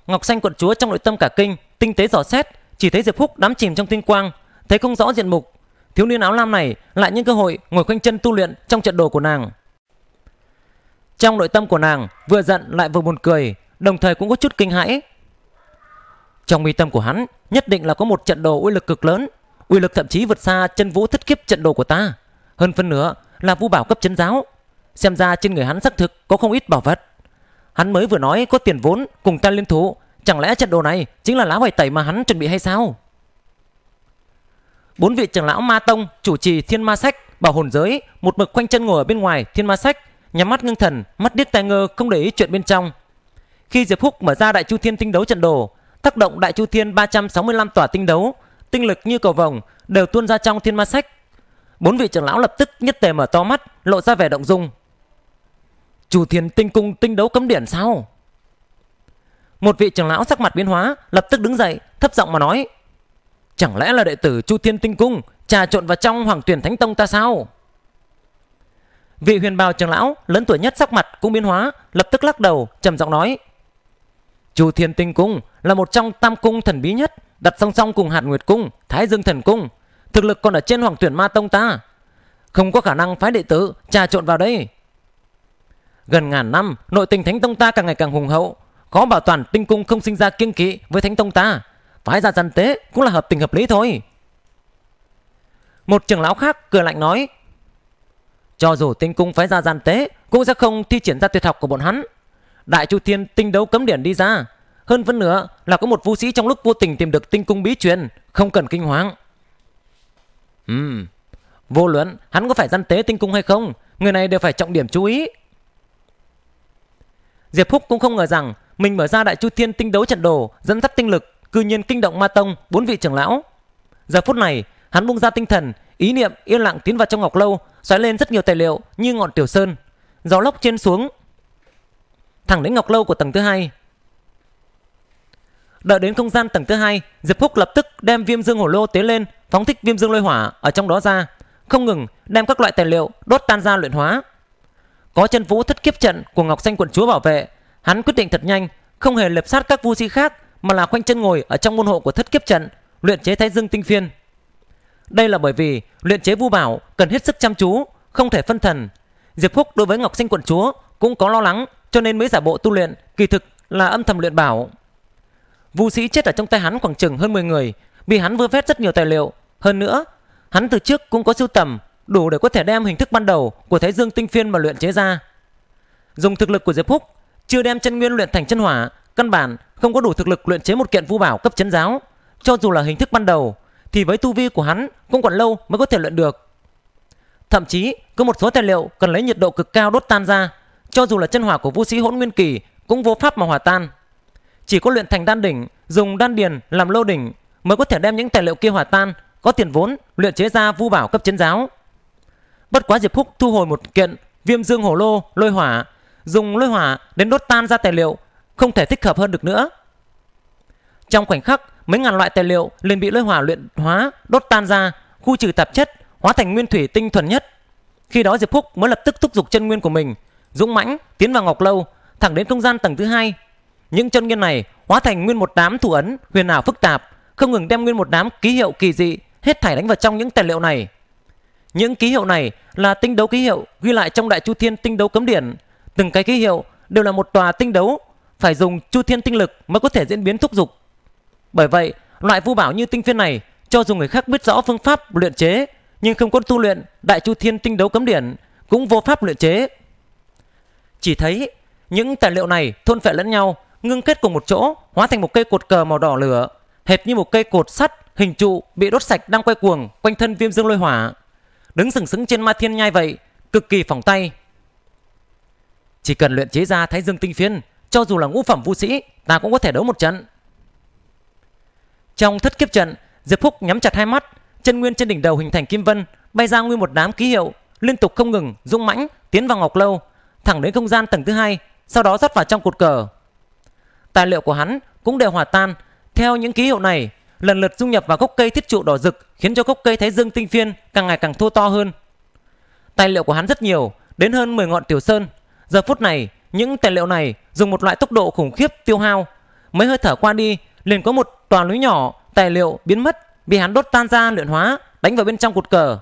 ngọc xanh quận chúa trong nội tâm cả kinh tinh tế rõ xét chỉ thấy diệp húc đắm chìm trong tinh quang thấy không rõ diện mục thiếu niên áo lam này lại những cơ hội ngồi quanh chân tu luyện trong trận đồ của nàng trong nội tâm của nàng vừa giận lại vừa buồn cười đồng thời cũng có chút kinh hãi trong mi tâm của hắn nhất định là có một trận đồ uy lực cực lớn, uy lực thậm chí vượt xa chân vũ thất kiếp trận đồ của ta. Hơn phân nữa là vũ bảo cấp chân giáo. Xem ra trên người hắn xác thực có không ít bảo vật. Hắn mới vừa nói có tiền vốn cùng ta liên thủ, chẳng lẽ trận đồ này chính là lá hoài tẩy mà hắn chuẩn bị hay sao? Bốn vị trưởng lão Ma Tông chủ trì Thiên Ma Sách bảo hồn giới một mực quanh chân ngồi ở bên ngoài Thiên Ma Sách nhắm mắt ngưng thần, mắt điếc tai ngơ không để ý chuyện bên trong. Khi Diệp Húc mở ra Đại Chu Thiên Tinh đấu trận đồ, tác động đại chu thiên 365 tỏa tinh đấu, tinh lực như cầu vồng đều tuôn ra trong thiên ma sách. Bốn vị trưởng lão lập tức nhất tề mở to mắt, lộ ra vẻ động dung. Chủ thiên tinh cung tinh đấu cấm điển sao? Một vị trưởng lão sắc mặt biến hóa, lập tức đứng dậy, thấp giọng mà nói: "Chẳng lẽ là đệ tử Chu Thiên Tinh Cung trà trộn vào trong Hoàng Tuyển Thánh Tông ta sao?" Vị huyền bào trưởng lão lớn tuổi nhất sắc mặt cũng biến hóa, lập tức lắc đầu, trầm giọng nói: Chu Thiên Tinh Cung là một trong tam cung thần bí nhất, đặt song song cùng Hạt Nguyệt Cung, Thái Dương Thần Cung, thực lực còn ở trên Hoàng Tuyển Ma Tông ta. Không có khả năng phái đệ tử trà trộn vào đây. Gần ngàn năm, nội tình Thánh Tông ta càng ngày càng hùng hậu, khó bảo toàn Tinh Cung không sinh ra kiêng kỵ với Thánh Tông ta. Phái ra gian tế cũng là hợp tình hợp lý thôi. Một trưởng lão khác cười lạnh nói, cho dù Tinh Cung phái ra gian tế cũng sẽ không thi triển ra tuyệt học của bọn hắn. Đại Chu Thiên tinh đấu cấm điển đi ra. Hơn phân nữa là có một vũ sĩ trong lúc vô tình tìm được tinh cung bí truyền, không cần kinh hoàng. Ừm, vô luận hắn có phải gian tế tinh cung hay không, người này đều phải trọng điểm chú ý. Diệp Húc cũng không ngờ rằng mình mở ra Đại Chu Thiên tinh đấu trận đồ, dẫn dắt tinh lực, cư nhiên kinh động Ma Tông, bốn vị trưởng lão. Giờ phút này, hắn buông ra tinh thần, ý niệm yên lặng tiến vào trong ngọc lâu, xoáy lên rất nhiều tài liệu như ngọn tiểu sơn. Gió lốc trên xuống, thẳng đến ngọc lâu của tầng thứ hai đợi đến không gian tầng thứ hai diệp húc lập tức đem viêm dương hổ lô tế lên phóng thích viêm dương lôi hỏa ở trong đó ra không ngừng đem các loại tài liệu đốt tan ra luyện hóa có chân vũ thất kiếp trận của ngọc xanh quận chúa bảo vệ hắn quyết định thật nhanh không hề lập sát các vu sĩ khác mà là khoanh chân ngồi ở trong môn hộ của thất kiếp trận luyện chế thái dương tinh phiên đây là bởi vì luyện chế vu bảo cần hết sức chăm chú không thể phân thần diệp húc đối với ngọc xanh quận chúa cũng có lo lắng cho nên mới giả bộ tu luyện, kỳ thực là âm thầm luyện bảo. Vũ sĩ chết ở trong tay hắn khoảng chừng hơn 10 người, vì hắn vừa vét rất nhiều tài liệu, hơn nữa, hắn từ trước cũng có sưu tầm đủ để có thể đem hình thức ban đầu của Thái Dương tinh phiên mà luyện chế ra. Dùng thực lực của Diệp Húc, chưa đem chân nguyên luyện thành chân hỏa, căn bản không có đủ thực lực luyện chế một kiện vũ bảo cấp chấn giáo, cho dù là hình thức ban đầu thì với tu vi của hắn cũng còn lâu mới có thể luyện được. Thậm chí có một số tài liệu cần lấy nhiệt độ cực cao đốt tan ra cho dù là chân hỏa của vũ sĩ hỗn nguyên kỳ cũng vô pháp mà hòa tan. Chỉ có luyện thành đan đỉnh, dùng đan điền làm lô đỉnh mới có thể đem những tài liệu kia hòa tan, có tiền vốn luyện chế ra vu bảo cấp chiến giáo. Bất quá Diệp Phúc thu hồi một kiện Viêm Dương Hổ Lô Lôi Hỏa, dùng lôi hỏa đến đốt tan ra tài liệu, không thể thích hợp hơn được nữa. Trong khoảnh khắc, mấy ngàn loại tài liệu liền bị lôi hỏa luyện hóa, đốt tan ra, khu trừ tạp chất, hóa thành nguyên thủy tinh thuần nhất. Khi đó Diệp Phúc mới lập tức thúc giục chân nguyên của mình, dũng mãnh tiến vào ngọc lâu thẳng đến không gian tầng thứ hai những chân nguyên này hóa thành nguyên một đám thủ ấn huyền ảo phức tạp không ngừng đem nguyên một đám ký hiệu kỳ dị hết thảy đánh vào trong những tài liệu này những ký hiệu này là tinh đấu ký hiệu ghi lại trong đại chu thiên tinh đấu cấm điển từng cái ký hiệu đều là một tòa tinh đấu phải dùng chu thiên tinh lực mới có thể diễn biến thúc dục bởi vậy loại vu bảo như tinh phiên này cho dù người khác biết rõ phương pháp luyện chế nhưng không có tu luyện đại chu thiên tinh đấu cấm điển cũng vô pháp luyện chế chỉ thấy những tài liệu này thôn phệ lẫn nhau, ngưng kết cùng một chỗ, hóa thành một cây cột cờ màu đỏ lửa, hệt như một cây cột sắt hình trụ bị đốt sạch đang quay cuồng quanh thân viêm dương lôi hỏa. Đứng sừng sững trên ma thiên nhai vậy, cực kỳ phòng tay. Chỉ cần luyện chế ra thái dương tinh phiến, cho dù là ngũ phẩm vũ sĩ, ta cũng có thể đấu một trận. Trong thất kiếp trận, Diệp Phúc nhắm chặt hai mắt, chân nguyên trên đỉnh đầu hình thành kim vân, bay ra nguyên một đám ký hiệu, liên tục không ngừng, dũng mãnh tiến vào Ngọc Lâu, thẳng đến không gian tầng thứ hai, sau đó rót vào trong cột cờ. Tài liệu của hắn cũng đều hòa tan. Theo những ký hiệu này, lần lượt dung nhập vào gốc cây thiết trụ đỏ rực khiến cho gốc cây thái dương tinh phiên càng ngày càng thô to hơn. Tài liệu của hắn rất nhiều, đến hơn 10 ngọn tiểu sơn. Giờ phút này, những tài liệu này dùng một loại tốc độ khủng khiếp tiêu hao. Mấy hơi thở qua đi, liền có một tòa núi nhỏ tài liệu biến mất bị hắn đốt tan ra luyện hóa đánh vào bên trong cột cờ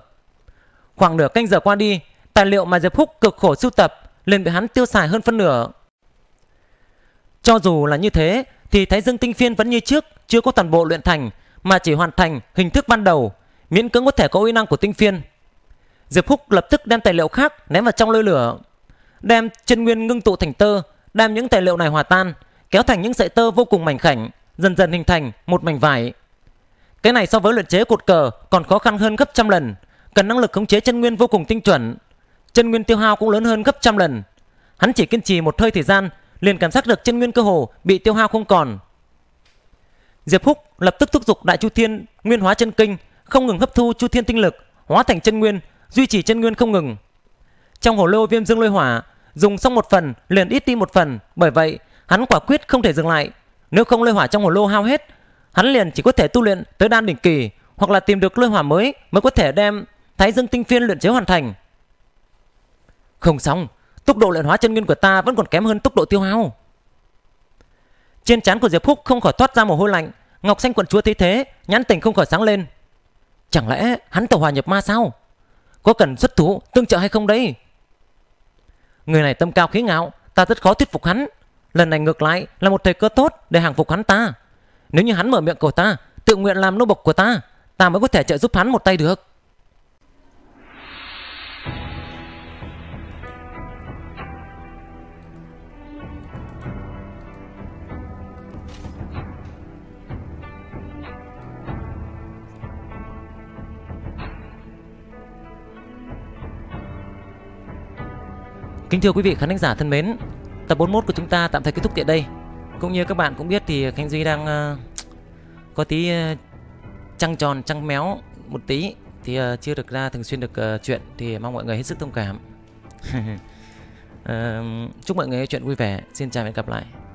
khoảng nửa canh giờ qua đi tài liệu mà diệp húc cực khổ sưu tập liền bị hắn tiêu xài hơn phân nửa. Cho dù là như thế thì Thái Dương Tinh Phiên vẫn như trước chưa có toàn bộ luyện thành mà chỉ hoàn thành hình thức ban đầu miễn cưỡng có thể có uy năng của Tinh Phiên. Diệp Húc lập tức đem tài liệu khác ném vào trong lôi lửa đem chân nguyên ngưng tụ thành tơ đem những tài liệu này hòa tan kéo thành những sợi tơ vô cùng mảnh khảnh dần dần hình thành một mảnh vải. Cái này so với luyện chế cột cờ còn khó khăn hơn gấp trăm lần cần năng lực khống chế chân nguyên vô cùng tinh chuẩn chân nguyên tiêu hao cũng lớn hơn gấp trăm lần. Hắn chỉ kiên trì một hơi thời gian, liền cảm giác được chân nguyên cơ hồ bị tiêu hao không còn. Diệp Húc lập tức thúc giục Đại Chu Thiên Nguyên Hóa Chân Kinh, không ngừng hấp thu Chu Thiên tinh lực, hóa thành chân nguyên, duy trì chân nguyên không ngừng. Trong hồ lô viêm dương lôi hỏa, dùng xong một phần liền ít đi một phần, bởi vậy hắn quả quyết không thể dừng lại. Nếu không lôi hỏa trong hồ lô hao hết, hắn liền chỉ có thể tu luyện tới đan đỉnh kỳ, hoặc là tìm được lôi hỏa mới mới có thể đem Thái Dương tinh phiên luyện chế hoàn thành. Không xong, tốc độ luyện hóa chân nguyên của ta vẫn còn kém hơn tốc độ tiêu hao. Trên trán của Diệp Phúc không khỏi thoát ra mồ hôi lạnh, Ngọc Xanh quận chúa thấy thế, nhãn tình không khỏi sáng lên. Chẳng lẽ hắn tẩu hòa nhập ma sao? Có cần xuất thủ tương trợ hay không đấy? Người này tâm cao khí ngạo, ta rất khó thuyết phục hắn. Lần này ngược lại là một thời cơ tốt để hàng phục hắn ta. Nếu như hắn mở miệng cầu ta, tự nguyện làm nô bộc của ta, ta mới có thể trợ giúp hắn một tay được. Kính thưa quý vị khán giả thân mến, tập 41 của chúng ta tạm thời kết thúc tại đây. Cũng như các bạn cũng biết thì Khánh Duy đang uh, có tí uh, trăng tròn trăng méo một tí thì uh, chưa được ra thường xuyên được uh, chuyện thì mong mọi người hết sức thông cảm. uh, *laughs* chúc mọi người chuyện vui vẻ. Xin chào và hẹn gặp lại.